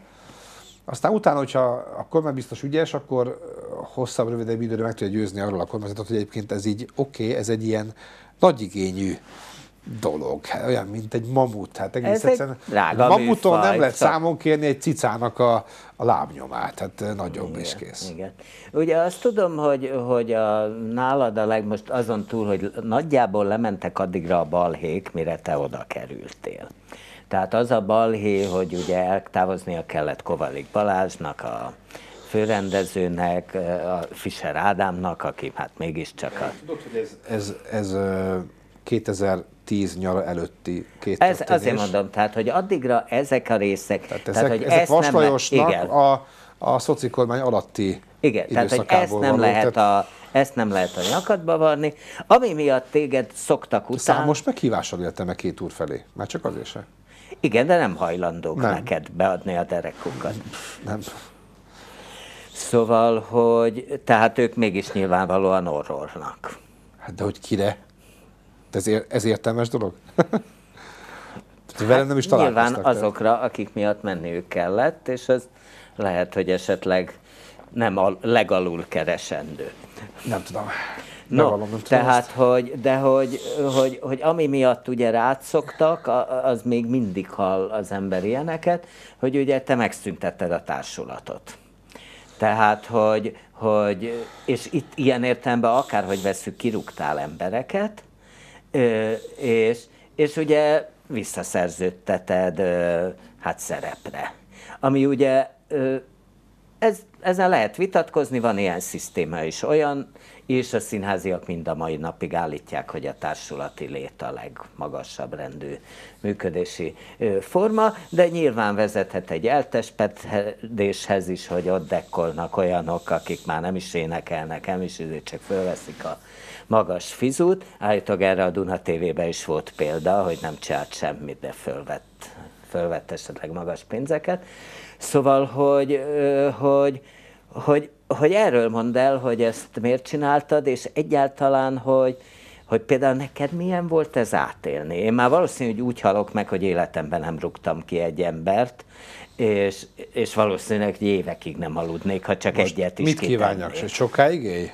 Aztán utána, hogyha a kormánybiztos ügyes, akkor hosszabb, rövidebb időre meg tudja győzni arról a kormányzatot, hogy egyébként ez így oké, okay, ez egy ilyen nagy nagyigényű dolog, hát olyan, mint egy mamut. Hát egész Ez egyszerűen egy mamuton műfaj, nem lehet csak... számon kérni egy cicának a, a lábnyomát, hát eh, nagyobb is kész. Igen. Ugye azt tudom, hogy, hogy a, nálad a leg, most azon túl, hogy nagyjából lementek addigra a balhék, mire te oda kerültél. Tehát az a balhé, hogy ugye eltávoznia kellett Kovalik Balázsnak, a főrendezőnek, eh, a Fischer Ádámnak, aki hát mégiscsak a... Tudod, hogy ez, ez, ez 2000 eh, tíz nyara előtti két Ez történés. azért mondom, tehát hogy addigra ezek a részek... Tehát, ezek, tehát hogy ezek Vas Lajosnak nem, a, a szoci kormány alatti Igen, tehát hogy ezt nem, való, lehet tehát... a, ezt nem lehet a nyakadba varni. Ami miatt téged szoktak utána... Számos meghívással éltem meg két úr felé, már csak azért sem. Igen, de nem hajlandók nem. neked beadni a derekukat. Nem. Szóval, hogy tehát ők mégis nyilvánvalóan orrornak. Hát de hogy kire? Ez, ér, ez értelmes dolog? *laughs* Hát velem nem is hát Nyilván azokra, tehát. akik miatt menniük kellett, és az lehet, hogy esetleg nem a legalul keresendő. Nem tudom. No, nem tudom tehát, ezt. hogy, de hogy, hogy, hogy, ami miatt ugye szoktak, az még mindig hall az ember ilyeneket, hogy ugye te megszüntetted a társulatot. Tehát, hogy, hogy és itt ilyen értelemben akárhogy veszük, kirúgtál embereket, és, és ugye visszaszerződteted hát szerepre. Ami ugye, ez, ezzel lehet vitatkozni, van ilyen szisztéma is olyan, és a színháziak mind a mai napig állítják, hogy a társulati lét a legmagasabb rendű működési forma, de nyilván vezethet egy eltespedéshez is, hogy ott dekkolnak olyanok, akik már nem is énekelnek, nem is csak fölveszik a magas fizút, állítólag erre a Duna TV-ben is volt példa, hogy nem csinált semmit, de fölvett, fölvett esetleg magas pénzeket. Szóval, hogy, hogy, hogy, hogy erről mondd el, hogy ezt miért csináltad, és egyáltalán, hogy, hogy például neked milyen volt ez átélni. Én már valószínű, hogy úgy halok meg, hogy életemben nem rúgtam ki egy embert, és, és valószínűleg évekig nem aludnék, ha csak Most egyet is mit kívánjak, hogy sokáig élj?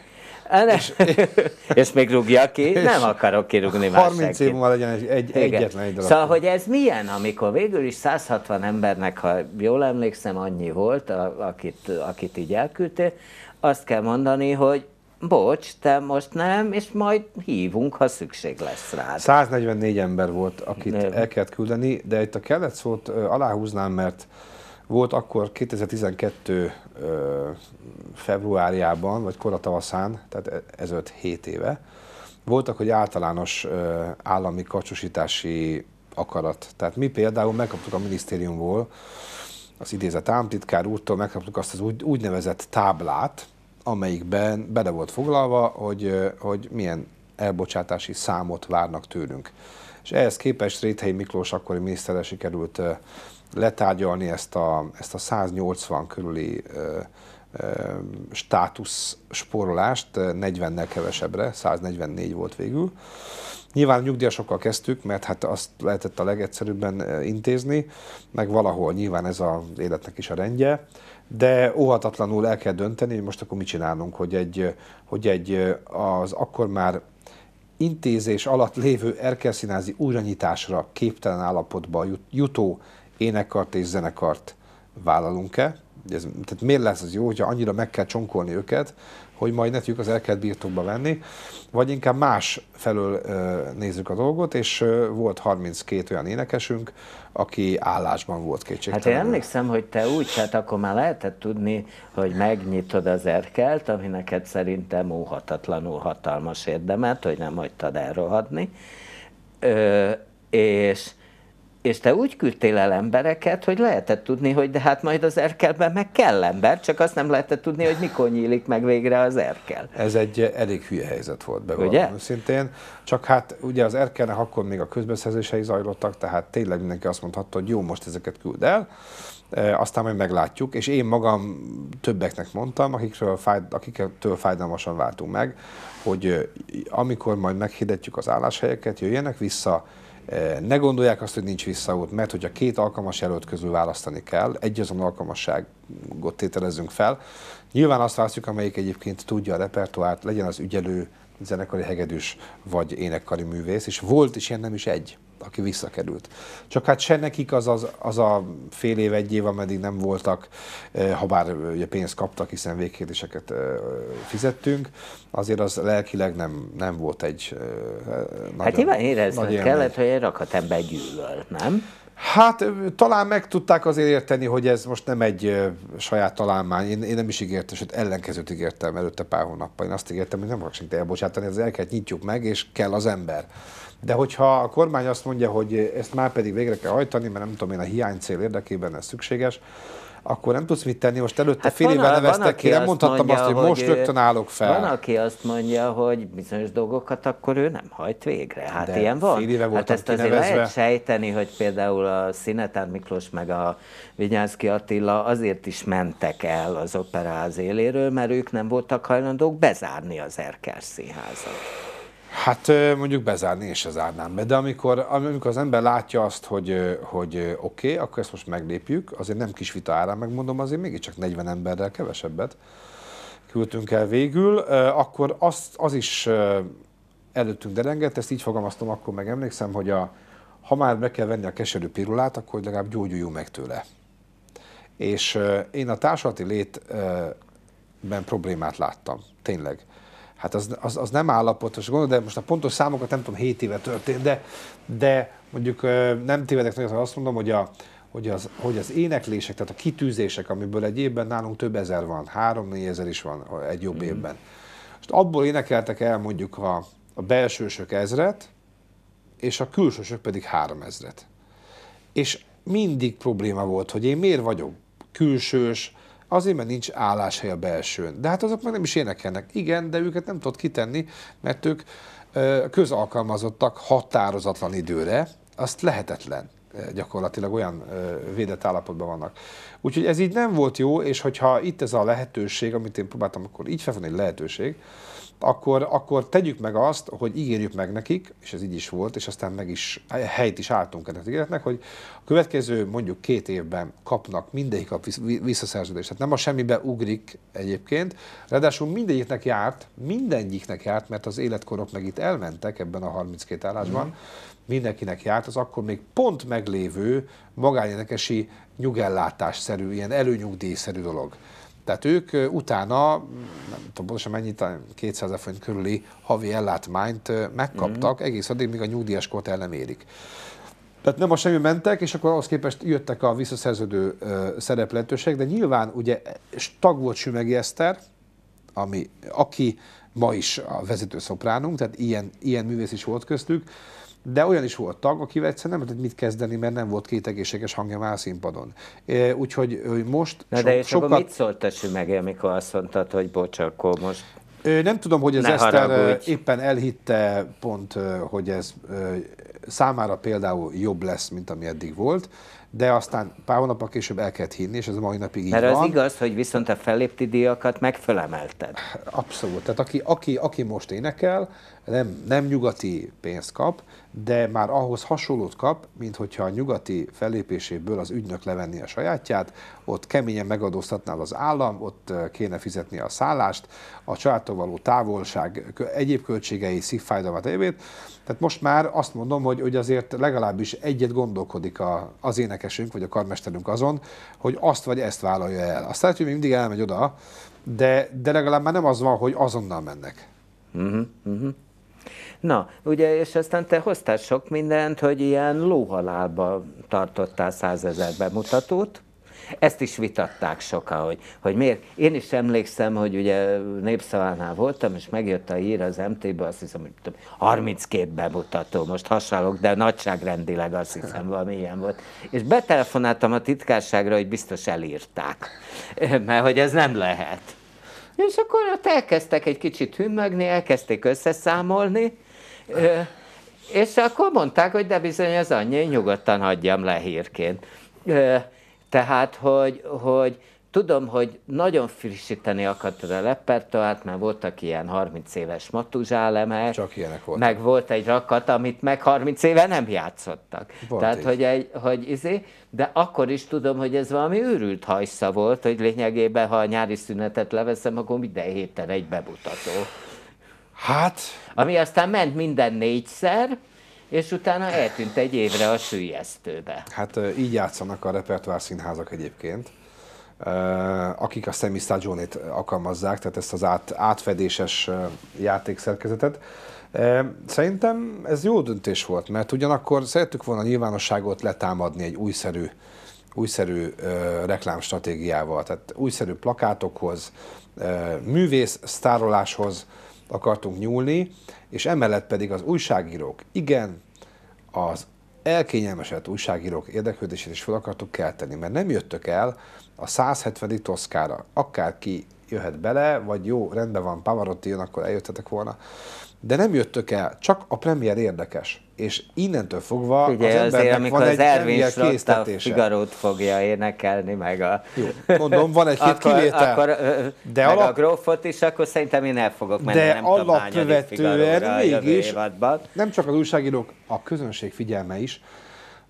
És, *laughs* és még rúgja ki? Nem akarok kirúgni már 30 év múlva legyen egy, egy egyetlen egy dolog. Szóval, hogy ez milyen, amikor végül is 160 embernek, ha jól emlékszem, annyi volt, a, akit, akit így elküldtél, azt kell mondani, hogy bocs, te most nem, és majd hívunk, ha szükség lesz rá. 144 ember volt, akit nem. el kellett küldeni, de itt a kellett szót aláhúznám, mert volt akkor 2012 februárjában, vagy kora tavaszán, tehát e, ezelőtt 7 éve, voltak, hogy általános állami kacsusítási akarat. Tehát mi például megkaptuk a minisztériumból, az idézett ámtitkár úrtól megkaptuk azt az úgy, úgynevezett táblát, amelyikben bele volt foglalva, hogy, hogy milyen elbocsátási számot várnak tőlünk. És ehhez képest Réthelyi Miklós akkori miniszterre sikerült letárgyalni ezt a, ezt a 180 körüli ö, ö, státusz sporolást 40-nel kevesebbre, 144 volt végül. Nyilván a nyugdíjasokkal kezdtük, mert hát azt lehetett a legegyszerűbben intézni, meg valahol nyilván ez az életnek is a rendje, de óhatatlanul el kell dönteni, hogy most akkor mit csinálunk, hogy egy, hogy egy az akkor már intézés alatt lévő erkelszínázi újranyitásra képtelen állapotba jutó énekart és zenekart vállalunk-e. Ez, tehát miért lesz az jó, hogyha annyira meg kell csonkolni őket, hogy majd ne tudjuk az elkelt birtokba venni, vagy inkább más felől nézzük a dolgot, és volt 32 olyan énekesünk, aki állásban volt kétségtelen. Hát én emlékszem, hogy te úgy, tehát akkor már lehetett tudni, hogy megnyitod az erkelt, ami neked szerintem óhatatlanul hatalmas érdemet, hogy nem hagytad elrohadni, Ö, és és te úgy küldtél el embereket, hogy lehetett tudni, hogy de hát majd az erkelben meg kell ember, csak azt nem lehetett tudni, hogy mikor nyílik meg végre az erkel. Ez egy eh, elég hülye helyzet volt, be ugye? szintén. Csak hát ugye az erkelnek akkor még a közbeszerzései zajlottak, tehát tényleg mindenki azt mondhatta, hogy jó, most ezeket küld el, eh, aztán majd meglátjuk, és én magam többeknek mondtam, akikről fájd, akiktől fájdalmasan váltunk meg, hogy eh, amikor majd meghirdetjük az álláshelyeket, jöjjenek vissza, Eh, ne gondolják azt, hogy nincs visszaút, mert hogyha két alkalmas jelölt közül választani kell, egy azon alkalmasságot tételezzünk fel, nyilván azt választjuk, amelyik egyébként tudja a repertoárt, legyen az ügyelő, zenekari hegedűs vagy énekkari művész, és volt is ilyen nem is egy aki visszakerült. Csak hát se nekik az, az, az a fél év, egy év, ameddig nem voltak, ha bár ugye pénzt kaptak, hiszen végkérdéseket fizettünk, azért az lelkileg nem, nem volt egy hát nagy Hát nyilván érezni kellett, hogy egy rakatember gyűlöl, nem? Hát talán meg tudták azért érteni, hogy ez most nem egy saját találmány. Én, én nem is ígértem, sőt ellenkezőt ígértem előtte pár hónappal. Én azt ígértem, hogy nem fogok senkit elbocsátani, ezzel el kell nyitjuk meg, és kell az ember. De hogyha a kormány azt mondja, hogy ezt már pedig végre kell hajtani, mert nem tudom én, a hiány cél érdekében ez szükséges, akkor nem tudsz mit tenni. Most előtte hát fél neveztek ki, nem mondhattam mondja, azt, hogy, hogy most rögtön állok fel. Van, aki azt mondja, hogy bizonyos dolgokat akkor ő nem hajt végre. Hát De ilyen van. Fél éve hát ezt kinevezve. azért lehet sejteni, hogy például a Szinetár Miklós meg a Vinyánszki Attila azért is mentek el az operáz éléről, mert ők nem voltak hajlandók bezárni az Erkel színházat. Hát mondjuk bezárni, és az zárnám be, de amikor, amikor az ember látja azt, hogy, hogy oké, okay, akkor ezt most meglépjük, azért nem kis vita árán megmondom, azért mégiscsak 40 emberrel kevesebbet küldtünk el végül, akkor azt, az is előttünk derengett, ezt így fogalmaztam, akkor meg emlékszem, hogy a, ha már be kell venni a keserű pirulát, akkor legalább gyógyuljunk meg tőle. És én a társadalmi létben problémát láttam, tényleg hát az, az, az nem állapotos gond, de most a pontos számokat nem tudom, 7 éve történt, de, de mondjuk nem tévedek nagyon azt mondom, hogy a, hogy az, hogy az éneklések, tehát a kitűzések, amiből egy évben nálunk több ezer van, három-négy ezer is van egy jobb mm. évben. Most abból énekeltek el mondjuk a, a belsősök ezret, és a külsősök pedig három ezret. És mindig probléma volt, hogy én miért vagyok külsős, azért, mert nincs álláshely a belsőn. De hát azok meg nem is énekelnek. Igen, de őket nem tudod kitenni, mert ők közalkalmazottak határozatlan időre, azt lehetetlen gyakorlatilag olyan védett állapotban vannak. Úgyhogy ez így nem volt jó, és hogyha itt ez a lehetőség, amit én próbáltam akkor így felfogni, egy lehetőség, akkor, akkor tegyük meg azt, hogy ígérjük meg nekik, és ez így is volt, és aztán meg is helyt is álltunk ennek az ígéretnek, hogy a következő mondjuk két évben kapnak mindegyik a visszaszerződést. Tehát nem a semmibe ugrik egyébként, ráadásul mindegyiknek járt, mindegyiknek járt, mert az életkorok meg itt elmentek ebben a 32 állásban, mm. mindenkinek járt az akkor még pont meglévő magányenekesi nyugellátásszerű, ilyen előnyugdíjszerű dolog. Tehát ők utána, nem tudom pontosan mennyit, 200 ezer forint körüli havi ellátmányt megkaptak, mm. egész addig, míg a kort el nem érik. Tehát nem a semmi mentek, és akkor ahhoz képest jöttek a visszaszerződő szereplőség, de nyilván ugye tag volt Sümegi Eszter, ami, aki ma is a vezető szopránunk, tehát ilyen, ilyen művész is volt köztük, de olyan is volt tag, akivel egyszerűen nem tudott mit kezdeni, mert nem volt két egészséges hangja már színpadon. Úgyhogy ő most Na so, de és sokat... akkor mit szóltasi meg, amikor azt mondtad, hogy bocs, akkor most nem tudom, hogy az Eszter haragudj. éppen elhitte pont, hogy ez számára például jobb lesz, mint ami eddig volt, de aztán pár hónapok később el kellett hinni, és ez a mai napig így Mert van. az igaz, hogy viszont a fellépti díjakat megfelemelted. Abszolút. Tehát aki, aki, aki most énekel, nem, nem nyugati pénzt kap, de már ahhoz hasonlót kap, mint hogyha a nyugati fellépéséből az ügynök levenni a sajátját, ott keményen megadóztatnál az állam, ott kéne fizetni a szállást, a családtól való távolság, egyéb költségei, szívfájdalmat, egyébként. Tehát most már azt mondom, hogy, hogy azért legalábbis egyet gondolkodik a, az ének énekesünk, vagy a karmesterünk azon, hogy azt vagy ezt vállalja el. Azt lehet, hogy mindig elmegy oda, de, de legalább már nem az van, hogy azonnal mennek. Uh-huh, uh-huh. Na, ugye, és aztán te hoztál sok mindent, hogy ilyen lóhalálba tartottál százezer bemutatót, ezt is vitatták sokan, hogy, hogy miért. Én is emlékszem, hogy ugye Népszavánál voltam, és megjött a hír az MT-ből, azt hiszem, hogy 32 bemutató, most hasonlók, de nagyságrendileg azt hiszem valami ilyen volt. És betelefonáltam a titkárságra, hogy biztos elírták, *laughs* mert hogy ez nem lehet. És akkor ott elkezdtek egy kicsit hümmögni, elkezdték összeszámolni, és akkor mondták, hogy de bizony az annyi, nyugodtan hagyjam le hírként. Tehát, hogy, hogy tudom, hogy nagyon frissíteni akartad a repertoárt, mert voltak ilyen 30 éves matuzsálemek. Csak ilyenek voltak. Meg volt egy rakat, amit meg 30 éve nem játszottak. Volt Tehát, így. hogy, egy, hogy izé, de akkor is tudom, hogy ez valami őrült hajsza volt, hogy lényegében, ha a nyári szünetet leveszem, akkor minden héten egy bemutató. Hát... Ami aztán ment minden négyszer, és utána eltűnt egy évre a sűjesztőbe. Hát így játszanak a repertoár színházak egyébként akik a semi stagionét alkalmazzák, tehát ezt az át, átfedéses játékszerkezetet. Szerintem ez jó döntés volt, mert ugyanakkor szerettük volna a nyilvánosságot letámadni egy újszerű, újszerű reklámstratégiával, tehát újszerű plakátokhoz, művész sztároláshoz, akartunk nyúlni, és emellett pedig az újságírók, igen, az elkényelmesedett újságírók érdeklődését is fel akartuk kelteni, mert nem jöttök el a 170. Toszkára. Akárki jöhet bele, vagy jó, rendben van, Pavarotti jön, akkor eljöttetek volna. De nem jöttök el, csak a premier érdekes és innentől fogva Ugye, az embernek azért, van egy az Ervin készítetése. Figarót fogja énekelni, meg a... Jó, mondom, van egy-két *laughs* kivétel. Akkor, de meg alap... a grófot is, akkor szerintem én el fogok menni, de nem alapvetően mégis, nem csak az újságírók, a közönség figyelme is,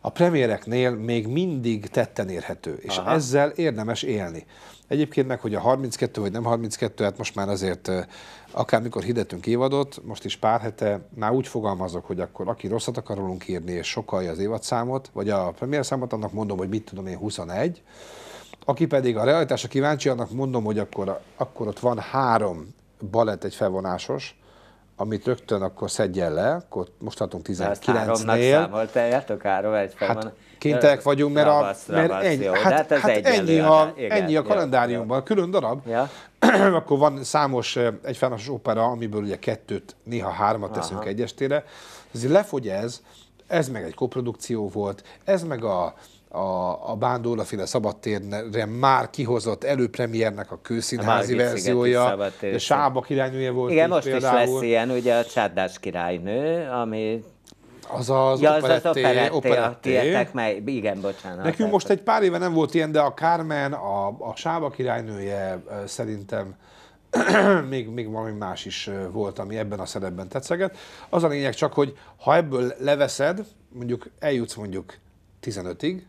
a premiereknél még mindig tetten érhető, és Aha. ezzel érdemes élni. Egyébként meg, hogy a 32 vagy nem 32, hát most már azért akármikor hirdetünk évadot, most is pár hete már úgy fogalmazok, hogy akkor aki rosszat akar rólunk írni és sokalja az évadszámot, vagy a premier számot, annak mondom, hogy mit tudom én 21, aki pedig a realitásra kíváncsi, annak mondom, hogy akkor, akkor ott van három balett egy felvonásos, amit rögtön akkor szedjen le, akkor most tartunk 19-nél. Számoltatok, három egyfelben. Hát kénytelenek vagyunk, mert, a, mert ennyi, hát, hát, ez hát ennyi, a, igen, ennyi a kalendáriumban, külön darab. Ja. *clears throat* akkor van számos egyfelmes opera, amiből ugye kettőt, néha hármat teszünk egyestére. egy estére. Ezért lefogy ez, ez meg egy koprodukció volt, ez meg a a, a féle szabadtérre már kihozott előpremiernek a kőszínházi a verziója, a Sába királynője volt Igen, most például. is lesz ilyen, ugye a Csárdás királynő, ami az az ja, operetté, az operetté, operetté. Tietek, mely, igen, bocsánat. Nekünk hát most egy pár éve nem volt ilyen, de a Carmen, a, a Sába királynője szerintem *clears throat* még, még valami más is volt, ami ebben a szerepben tetszeget. Az a lényeg csak, hogy ha ebből leveszed, mondjuk eljutsz mondjuk 15-ig,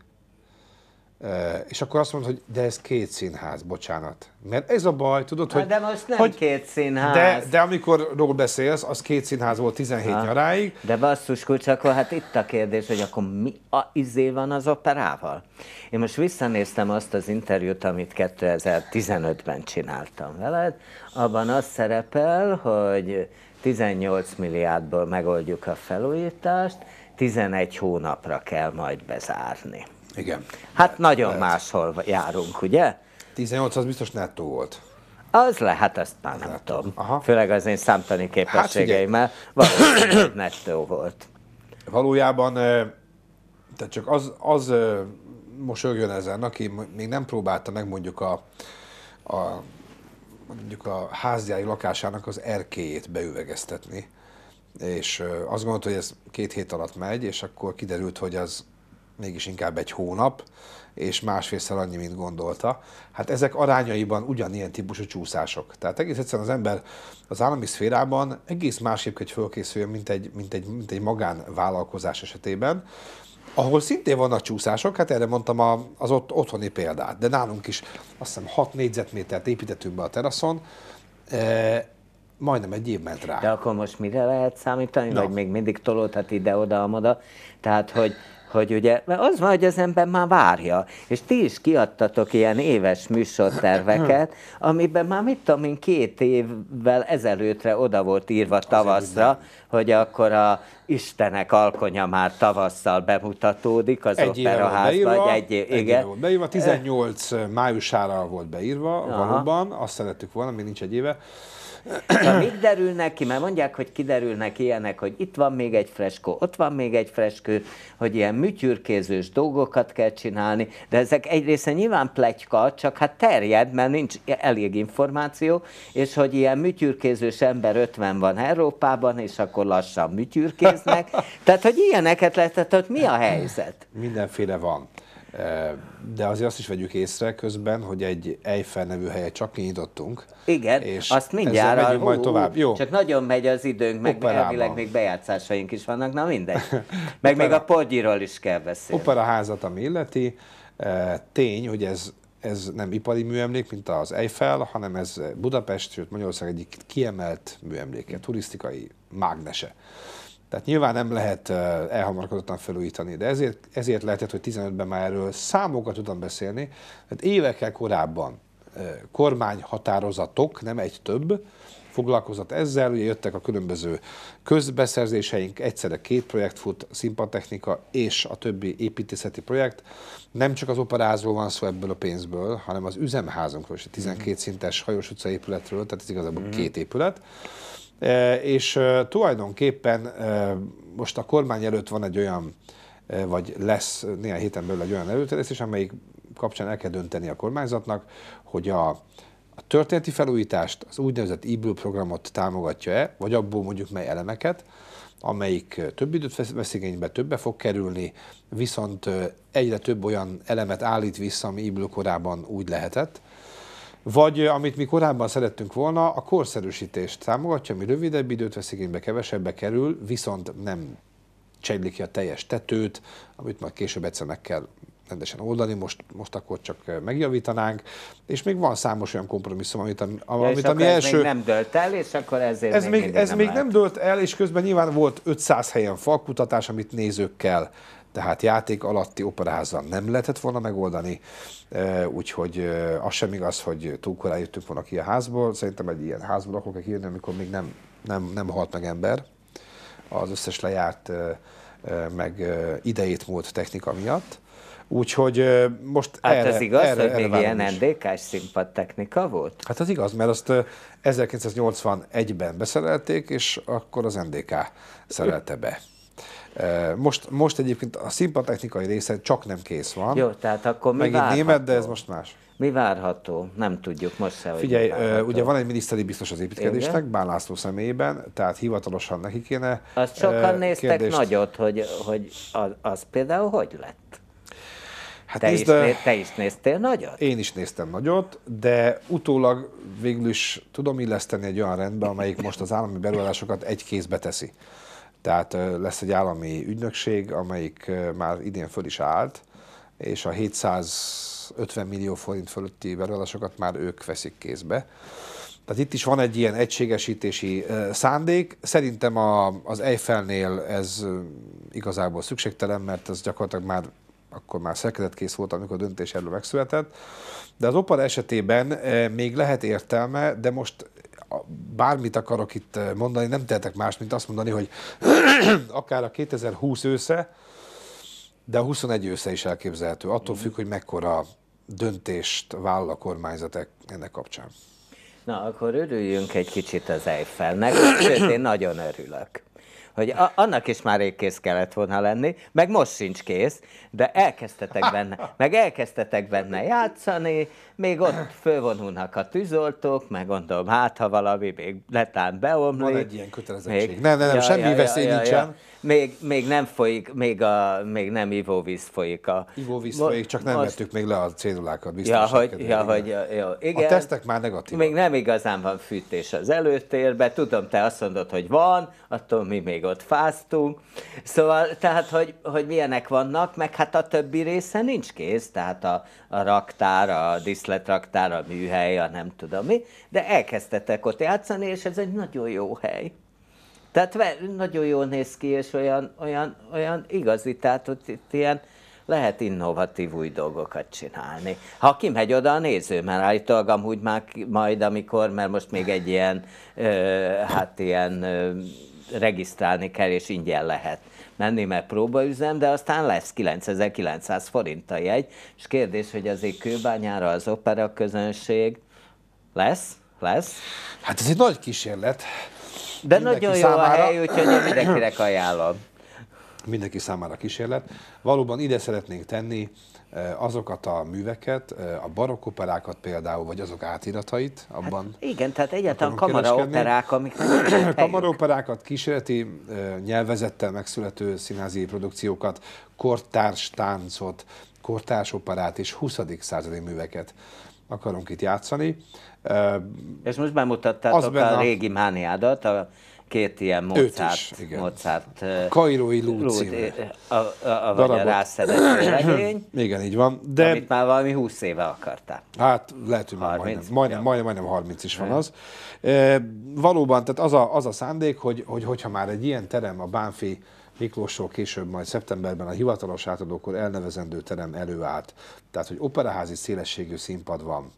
és akkor azt mondod, hogy de ez két színház, bocsánat. Mert ez a baj, tudod, hogy... De most nem hogy, két színház. De, de amikor ról beszélsz, az két színház volt 17 ha. nyaráig. De basszus kulcs, akkor hát itt a kérdés, hogy akkor mi a izé van az operával? Én most visszanéztem azt az interjút, amit 2015-ben csináltam veled. Abban az szerepel, hogy 18 milliárdból megoldjuk a felújítást, 11 hónapra kell majd bezárni. Igen. Hát nagyon lehet. máshol járunk, ugye? 18 az biztos nettó volt. Az lehet, ezt már az nem lehet. tudom. Aha. Főleg az én számtani hát képességeimmel hát valószínűleg nettó volt. Valójában, tehát csak az, az mosolyogjon ezen, aki még nem próbálta meg mondjuk a, a mondjuk a házjári lakásának az erkéjét beüvegeztetni, és azt gondolta, hogy ez két hét alatt megy, és akkor kiderült, hogy az mégis inkább egy hónap, és másfélszer annyi, mint gondolta. Hát ezek arányaiban ugyanilyen típusú csúszások. Tehát egész egyszerűen az ember az állami szférában egész másképp kell fölkészüljön, mint egy, mint egy, mint egy magánvállalkozás esetében, ahol szintén vannak csúszások, hát erre mondtam a, az ott, otthoni példát, de nálunk is azt hiszem 6 négyzetmétert építettünk be a teraszon, e, majdnem egy év ment rá. De akkor most mire lehet számítani, no. vagy még mindig tolódhat ide-oda-amoda? Tehát, hogy hogy ugye, mert az van, hogy az ember már várja, és ti is kiadtatok ilyen éves műsorterveket, *clears throat* amiben már mit tudom én, két évvel ezelőttre oda volt írva tavaszra, hogy akkor a Istenek alkonya már tavasszal bemutatódik az egy operaházba. Beírva, egy, egy igen. Éve beírva, 18 májusára volt beírva, Aha. valóban, azt szerettük volna, még nincs egy éve, ha mit derül ki, mert mondják, hogy kiderülnek ilyenek, hogy itt van még egy freskó, ott van még egy freskő, hogy ilyen műtyürkézős dolgokat kell csinálni, de ezek egyrészt nyilván plegyka, csak hát terjed, mert nincs elég információ, és hogy ilyen műtyürkézős ember 50 van Európában, és akkor lassan műtyürkéznek. Tehát, hogy ilyeneket lehetett, hogy mi a helyzet? Mindenféle van. De azért azt is vegyük észre közben, hogy egy Eiffel nevű helyet csak kinyitottunk. Igen, és azt mindjárt. Ezzel majd tovább. Jó. Csak nagyon megy az időnk, meg elvileg még bejátszásaink is vannak, na mindegy. *laughs* Meg Opera. még a podgyiról is kell beszélni. házat ami illeti, tény, hogy ez ez nem ipari műemlék, mint az Eiffel, hanem ez Budapest, sőt Magyarország egyik kiemelt műemléke, turisztikai mágnese. Tehát nyilván nem lehet elhamarkodottan felújítani, de ezért, ezért lehetett, hogy 15-ben már erről számokat tudom beszélni, Tehát évekkel korábban kormányhatározatok, nem egy több, foglalkozott ezzel, ugye jöttek a különböző közbeszerzéseink, egyszerre két projekt fut, színpadtechnika és a többi építészeti projekt. Nem csak az operázról van szó ebből a pénzből, hanem az üzemházunkról, és a 12 szintes hajós utca épületről, tehát ez igazából mm. két épület és tulajdonképpen most a kormány előtt van egy olyan, vagy lesz néhány héten belül egy olyan előterjesztés, amelyik kapcsán el kell dönteni a kormányzatnak, hogy a, a történeti felújítást, az úgynevezett e programot támogatja-e, vagy abból mondjuk mely elemeket, amelyik több időt vesz igénybe, többe fog kerülni, viszont egyre több olyan elemet állít vissza, ami e korában úgy lehetett, vagy eh, amit mi korábban szerettünk volna, a korszerűsítést támogatja, ami rövidebb időt vesz igénybe, kevesebbe kerül, viszont nem csegyli ki a teljes tetőt, amit majd később egyszer meg kell rendesen oldani, most, most akkor csak eh, megjavítanánk, és még van számos olyan kompromisszum, amit, amit, ja, amit ami első... nem dölt el, és akkor ezért ez még, még ez nem még nem, nem dölt el, és közben nyilván volt 500 helyen falkutatás, amit nézőkkel, tehát játék alatti operázzal nem lehetett volna megoldani úgyhogy az sem igaz, hogy túl korán jöttünk volna ki a házból. Szerintem egy ilyen házból akkor kell kijönni, amikor még nem, nem, nem halt meg ember az összes lejárt meg idejét múlt technika miatt. Úgyhogy most hát erre, ez igaz, erre, hogy erre még ilyen ndk színpad technika volt? Hát az igaz, mert azt 1981-ben beszerelték, és akkor az NDK szerelte be. Most, most egyébként a színpadtechnikai része csak nem kész van. Jó, tehát akkor mi Megint várható? német, de ez most más. Mi várható? Nem tudjuk most se, Figyelj, várható. ugye van egy miniszteri biztos az építkezésnek, Bán László személyében, tehát hivatalosan neki kéne Azt sokan néztek kérdést. nagyot, hogy, hogy az, az például hogy lett? Hát te, nézd, is, de... te is néztél nagyot? Én is néztem nagyot, de utólag végül is tudom illeszteni egy olyan rendbe, amelyik most az állami beruházásokat egy kézbe teszi. Tehát lesz egy állami ügynökség, amelyik már idén föl is állt, és a 750 millió forint fölötti beruházásokat már ők veszik kézbe. Tehát itt is van egy ilyen egységesítési szándék. Szerintem a, az Eiffelnél ez igazából szükségtelen, mert ez gyakorlatilag már akkor már szerkezetkész volt, amikor a döntés erről megszületett. De az OPAR esetében még lehet értelme, de most bármit akarok itt eh, mondani, nem tehetek más, mint azt mondani, hogy *clears throat* akár a 2020 ősze, de a 21 ősze is elképzelhető, attól mhm. függ, hogy mekkora döntést vállal a kormányzat e-, ennek kapcsán. Na, akkor örüljünk egy kicsit az Eiffelnek, sőt, én nagyon örülök hogy a, annak is már rég kész kellett volna lenni, meg most sincs kész, de elkezdtetek benne, meg elkezdtetek benne játszani, még ott fölvonulnak a tűzoltók, meg gondolom, hát ha valami még letán beomlik. Van egy ilyen kötelezettség. Még, nem, nem, nem, ja, semmi ja, veszély ja, nincsen. Ja, ja. Még, még, nem folyik, még, a, még nem ivóvíz folyik. A, ivóvíz mo- folyik, csak nem most, vettük még le a cédulákat biztos. Ja, hogy, ja, hogy, jó, igen. A tesztek már negatívak. Még nem igazán van fűtés az előtérben, tudom, te azt mondod, hogy van, attól mi még ott fáztunk. Szóval, tehát, hogy, hogy milyenek vannak, meg hát a többi része nincs kész, tehát a, a raktár, a díszletraktár, a műhely, a nem tudom mi, de elkezdtetek ott játszani, és ez egy nagyon jó hely. Tehát nagyon jól néz ki, és olyan, olyan, olyan igazi, tehát ott itt ilyen lehet innovatív új dolgokat csinálni. Ha kimegy oda a néző, mert állítólag amúgy már majd, amikor, mert most még egy ilyen, ö, hát ilyen ö, regisztrálni kell, és ingyen lehet menni, mert próbaüzem, de aztán lesz 9900 forint a jegy, és kérdés, hogy azért kőbányára az opera közönség lesz? Lesz? Hát ez egy nagy kísérlet. De Mindenki nagyon jó számára. a hely, úgyhogy én mindenkinek ajánlom mindenki számára kísérlet. Valóban ide szeretnénk tenni azokat a műveket, a operákat például, vagy azok átiratait abban. Hát igen, tehát egyáltalán kamaraoperák, amik *clears throat* Kamaraoperákat, kísérleti nyelvezettel megszülető színházi produkciókat, kortárs táncot, kortárs operát és 20. századi műveket akarunk itt játszani. Ez most bemutattátok a régi mániádat, a két ilyen Mozart, is, igen. Mozart Kairói Lúd A, a, a, vagy a rászedett regény. *clears throat* igen, így van. De... Amit már valami 20 éve akartál. Hát lehet, hogy 30, majdnem, majdnem, majdnem, majdnem 30 is van az. E, valóban, tehát az a, az a szándék, hogy, hogy hogyha már egy ilyen terem a Bánfi Miklósról később majd szeptemberben a hivatalos átadókor elnevezendő terem előállt. Tehát, hogy operaházi szélességű színpad van,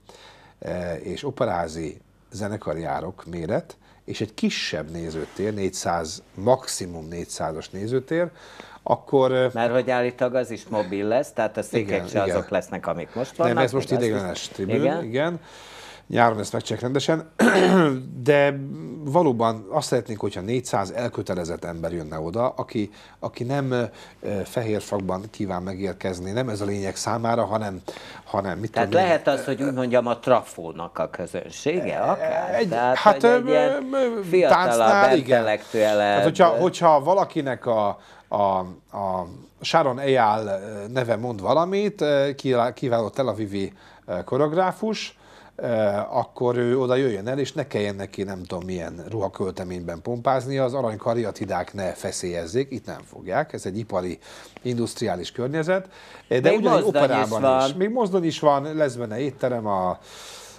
és operázi zenekarjárok méret, és egy kisebb nézőtér, 400, maximum 400-as nézőtér, akkor... Mert hogy állítólag az is mobil lesz, tehát a székek se igen. azok lesznek, amik most vannak. Nem, ez most ideiglenes tribűn, igen. igen. Nyáron ezt megcsinálják rendesen, *clears throat* de valóban azt szeretnénk, hogyha 400 elkötelezett ember jönne oda, aki, aki nem fehér fakban kíván megérkezni, nem ez a lényeg számára, hanem, hanem mit Tehát tudom lehet én, az, hogy úgy mondjam, a trafónak a közönsége akár? Egy, Tehát, hát egy ilyen fiatalabb, intellektuelebb... Hát, hogyha, hogyha valakinek a, a, a Sharon Eyal neve mond valamit, kiváló Tel Avivi koreográfus, Eh, akkor ő oda jöjjön el, és ne kelljen neki nem tudom milyen ruhakölteményben pompázni az aranykariatidák ne feszélyezzék, itt nem fogják, ez egy ipari, industriális környezet, eh, de még ugyanúgy operában is, van. is. Még mozdon is van, lesz benne étterem, a,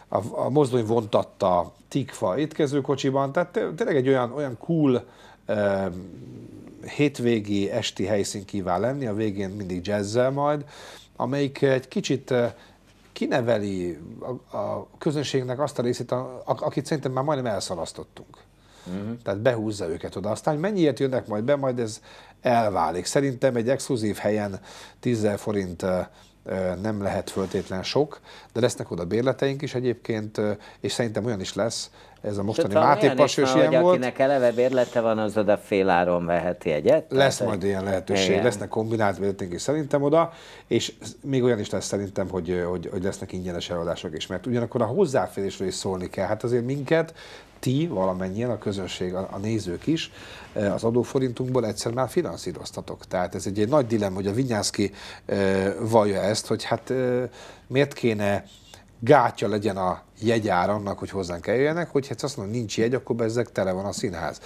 a, a mozdony vontatta tikfa étkezőkocsiban, tehát tényleg egy olyan, olyan cool eh, hétvégi esti helyszín kíván lenni, a végén mindig jazzel majd, amelyik egy kicsit kineveli a, a közönségnek azt a részét, a, a, akit szerintem már majdnem elszalasztottunk. Uh-huh. Tehát behúzza őket oda. Aztán hogy mennyiért jönnek majd be, majd ez elválik. Szerintem egy exkluzív helyen 10 forint nem lehet föltétlen sok, de lesznek oda bérleteink is egyébként, és szerintem olyan is lesz, ez a mostani Sőt, Máté is ilyen volt. Akinek eleve bérlete van, az oda féláron vehet jegyet? Lesz majd ilyen lehetőség, ilyen. lesznek kombinált bérletek is szerintem oda, és még olyan is lesz szerintem, hogy, hogy, hogy lesznek ingyenes eladások is, mert ugyanakkor a hozzáférésről is szólni kell. Hát azért minket, ti valamennyien, a közönség, a, a nézők is, eh, az adóforintunkból egyszer már finanszíroztatok. Tehát ez egy, egy nagy dilem, hogy a Vinyánszki e, eh, vallja ezt, hogy hát e, miért kéne gátja legyen a jegyár annak, hogy hozzánk eljöjjenek, hogy hát azt mondom, nincs jegy, akkor ezek tele van a színház.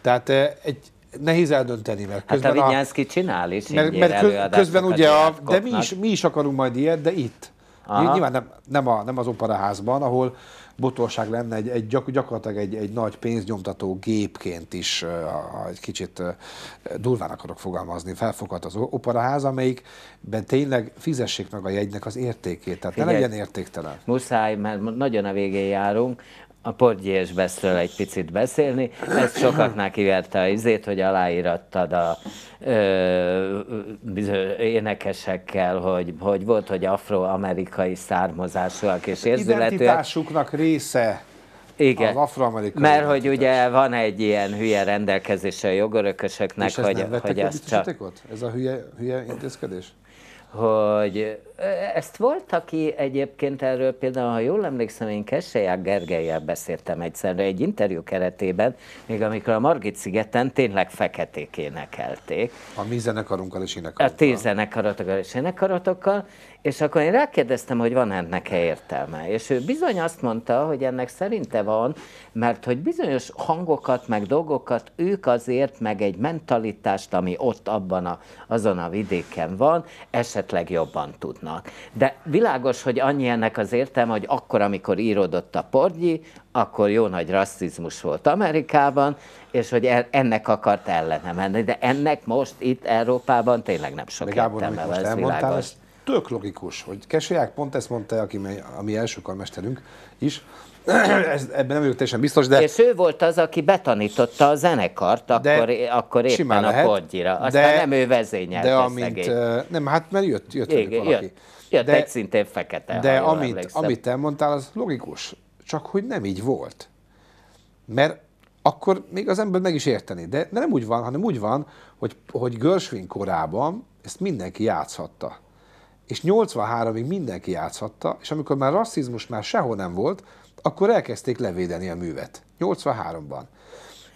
Tehát eh, egy, nehéz eldönteni, mert közben hát a Vinyánszki a, csinál is mert, mert köz, közben ugye a, de mi is, mi is akarunk majd ilyet, de itt. Aha. Nyilván nem, nem, a, nem az operaházban, ahol botorság lenne egy, egy gyak, gyakorlatilag egy, egy nagy pénznyomtató gépként is, ha egy kicsit durván akarok fogalmazni, felfoghat az operaház, amelyikben tényleg fizessék meg a jegynek az értékét, tehát Figyelj, ne legyen értéktelen. Muszáj, mert nagyon a végén járunk, a Porgyésbeszről egy picit beszélni. Ez sokaknál kiverte a izét, hogy aláírattad a ö, énekesekkel, hogy, hogy volt, hogy afroamerikai származásúak és érzületűek. Identitásuknak része igen. Az afroamerikai. Mert hogy ugye van egy ilyen hülye rendelkezése a jogörökösöknek, és hogy, hogy azt csak... Ez a hülye, hülye intézkedés? hogy ezt volt, aki egyébként erről például, ha jól emlékszem, én Kesselyák Gergelyel beszéltem egyszerre egy interjú keretében, még amikor a Margit szigeten tényleg feketék énekelték. A mi zenekarunkkal és énekarunkkal. A ti zenekaratokkal és énekaratokkal, és akkor én rákérdeztem, hogy van ennek-e értelme. És ő bizony azt mondta, hogy ennek szerinte van, mert hogy bizonyos hangokat, meg dolgokat ők azért, meg egy mentalitást, ami ott abban a, azon a vidéken van, esetleg jobban tudnak. De világos, hogy annyi ennek az értelme, hogy akkor, amikor íródott a Porgyi, akkor jó nagy rasszizmus volt Amerikában, és hogy ennek akart ellene menni. De ennek most itt Európában tényleg nem sok értelme van, ez világos. Ezt tök logikus, hogy Keseják pont ezt mondta, aki, mi első karmesterünk is, *clears throat* ez, ebben nem vagyok teljesen biztos, de... És ő volt az, aki betanította a zenekart, akkor, de akkor éppen lehet, a podgyira. Aztán de, nem ő vezényelte De amint... Szegény. Nem, hát mert jött, jött Igen, valaki. Jött, jött de, egy szintén fekete. De amint, amit elmondtál, az logikus. Csak hogy nem így volt. Mert akkor még az ember meg is érteni. De, de nem úgy van, hanem úgy van, hogy, hogy Görsvin korában ezt mindenki játszhatta és 83-ig mindenki játszhatta, és amikor már rasszizmus már sehol nem volt, akkor elkezdték levédeni a művet. 83-ban.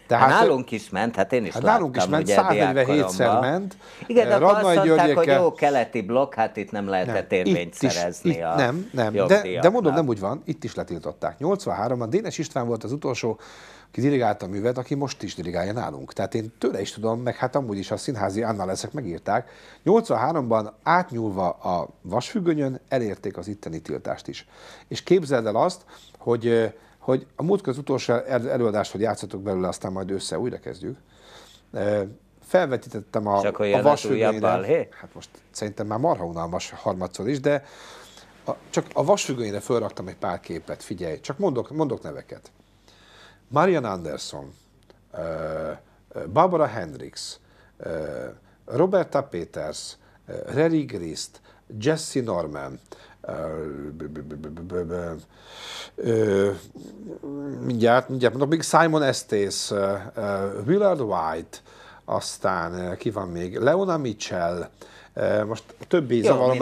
Tehát, hát nálunk is ment, hát én is hát láttam, nálunk is ment, 147-szer ment. Igen, de eh, akkor azt mondták, Györgyékkel... hogy jó, keleti blokk, hát itt nem lehetett nem, érvényt itt szerezni is, itt, a Nem, nem, de, de mondom, nem úgy van, itt is letiltották. 83-ban Dénes István volt az utolsó aki dirigálta a művet, aki most is dirigálja nálunk. Tehát én tőle is tudom, meg hát amúgy is a színházi Anna leszek, megírták. 83-ban átnyúlva a vasfüggönyön elérték az itteni tiltást is. És képzeld el azt, hogy, hogy a múltkor az utolsó előadást, hogy játszatok belőle, aztán majd össze újra kezdjük felvetítettem a, Csak a vasfüggönyre. Hát most szerintem már marha unalmas harmadszor is, de a, csak a vasfüggönyre felraktam egy pár képet, figyelj, csak mondok, mondok neveket. Marian Anderson, Barbara Hendricks, Roberta Peters, Rary Grist, Jesse Norman, mindjárt, mindjárt mondok, még Simon Estes, Willard White, aztán ki van még, Leona Mitchell, most többi zavarom,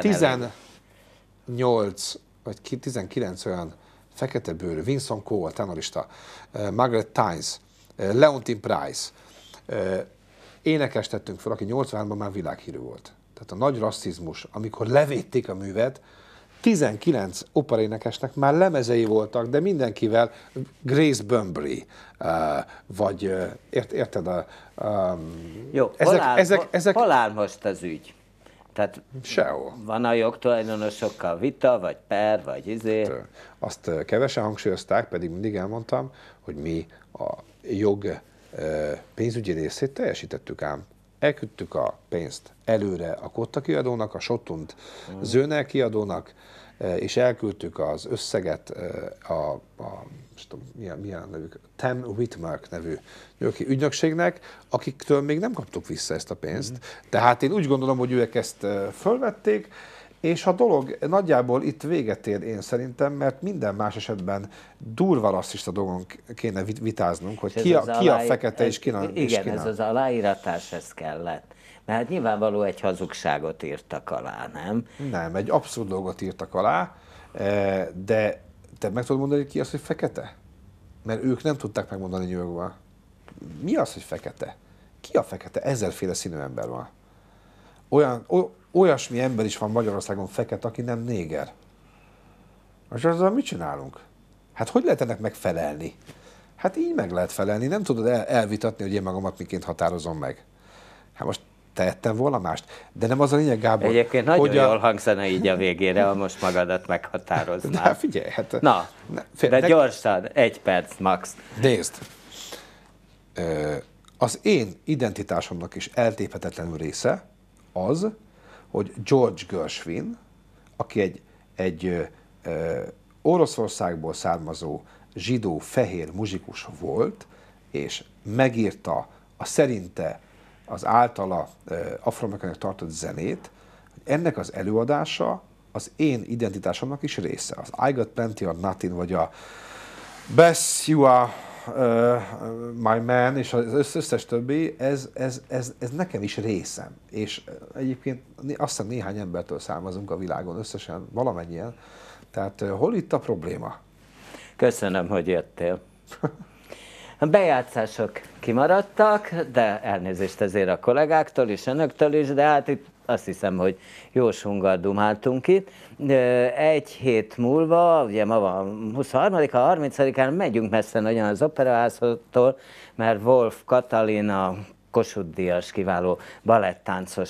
18 vagy 19 olyan fekete bőrű, Vincent Cole, a tenorista, eh, Margaret Tynes, uh, eh, Leontin Price, Uh, énekes tettünk fel, aki 83-ban már világhírű volt. Tehát a nagy rasszizmus, amikor levédték a művet, 19 operénekesnek már lemezei voltak, de mindenkivel Grace Bunbury, vagy uh, ért, érted a... Um, Jó, ezek, halál, ezek, ezek, halál most az ügy. Tehát Sehol. Van a jogtulajdonosokkal vita, vagy per, vagy izé. Azt, azt kevesen hangsúlyozták, pedig mindig elmondtam, hogy mi a jog pénzügyi részét teljesítettük ám. Elküldtük a pénzt előre a Kotta kiadónak, a Sotunt mm. Zöne kiadónak, E, és elküldtük az összeget e, a, a tudom, milyen, milyen nevük, Ten Whitmark nevű nyöki ügynökségnek, akiktől még nem kaptuk vissza ezt a pénzt. Mm-hmm. Tehát én úgy gondolom, hogy ők ezt e, fölvették, és a dolog nagyjából itt véget ér én szerintem, mert minden más esetben durva rasszista dolgon kéne vitáznunk, hogy ki a, ki a fekete és ki a... Igen, és ki ez az aláíratás, ez kellett. De hát nyilvánvaló egy hazugságot írtak alá, nem? Nem, egy abszurd dolgot írtak alá, eh, de te meg tudod mondani ki azt, hogy fekete? Mert ők nem tudták megmondani nyilván Mi az, hogy fekete? Ki a fekete? Ezerféle színű ember van. Olyan, olyasmi ember is van Magyarországon fekete, aki nem néger. És azzal mit csinálunk? Hát hogy lehet ennek megfelelni? Hát így meg lehet felelni, nem tudod el, elvitatni, hogy én magamat miként határozom meg. Hát most tehettem volna mást. De nem az a lényeg, Gábor. Egyébként nagyon hogy a... jól hangzana így a végére, ha most magadat meghatároznád. Na figyelj, hát... Na, ne, fél, de ne... gyorsan, egy perc max. Nézd, az én identitásomnak is eltéphetetlenül része az, hogy George Gershwin, aki egy, egy ö, Oroszországból származó zsidó fehér muzsikus volt, és megírta a szerinte az általa afroamerikának tartott zenét, hogy ennek az előadása az én identitásomnak is része. Az I got plenty or nothing, vagy a Best you are uh, my man, és az összes többi, ez, ez, ez, ez nekem is részem. És egyébként azt hiszem néhány embertől származunk a világon, összesen valamennyien. Tehát hol itt a probléma? Köszönöm, hogy jöttél. *laughs* A bejátszások kimaradtak, de elnézést ezért a kollégáktól és önöktől is, de hát itt azt hiszem, hogy jó sungar dumáltunk itt. Egy hét múlva, ugye ma van 23-a, 30-án megyünk messze nagyon az operaháztól, mert Wolf Katalina, Kossuth Díjas kiváló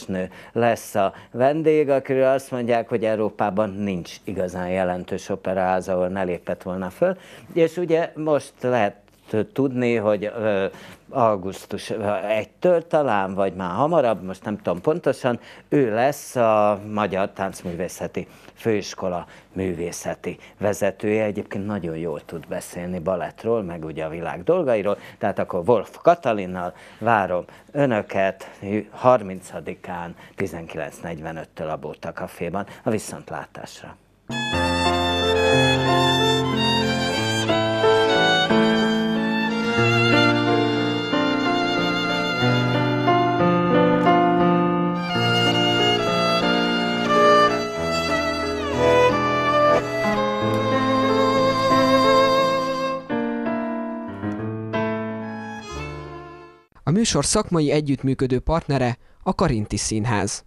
nő lesz a vendég, akiről azt mondják, hogy Európában nincs igazán jelentős operaház, ahol ne lépett volna föl. És ugye most lehet tudni, hogy augusztus 1-től talán, vagy már hamarabb, most nem tudom pontosan, ő lesz a Magyar Táncművészeti Főiskola művészeti vezetője. Egyébként nagyon jól tud beszélni balettról, meg ugye a világ dolgairól. Tehát akkor Wolf Katalinnal várom önöket 30-án 19.45-től a Bóta Caféban a viszontlátásra. thank you A műsor szakmai együttműködő partnere a Karinti Színház.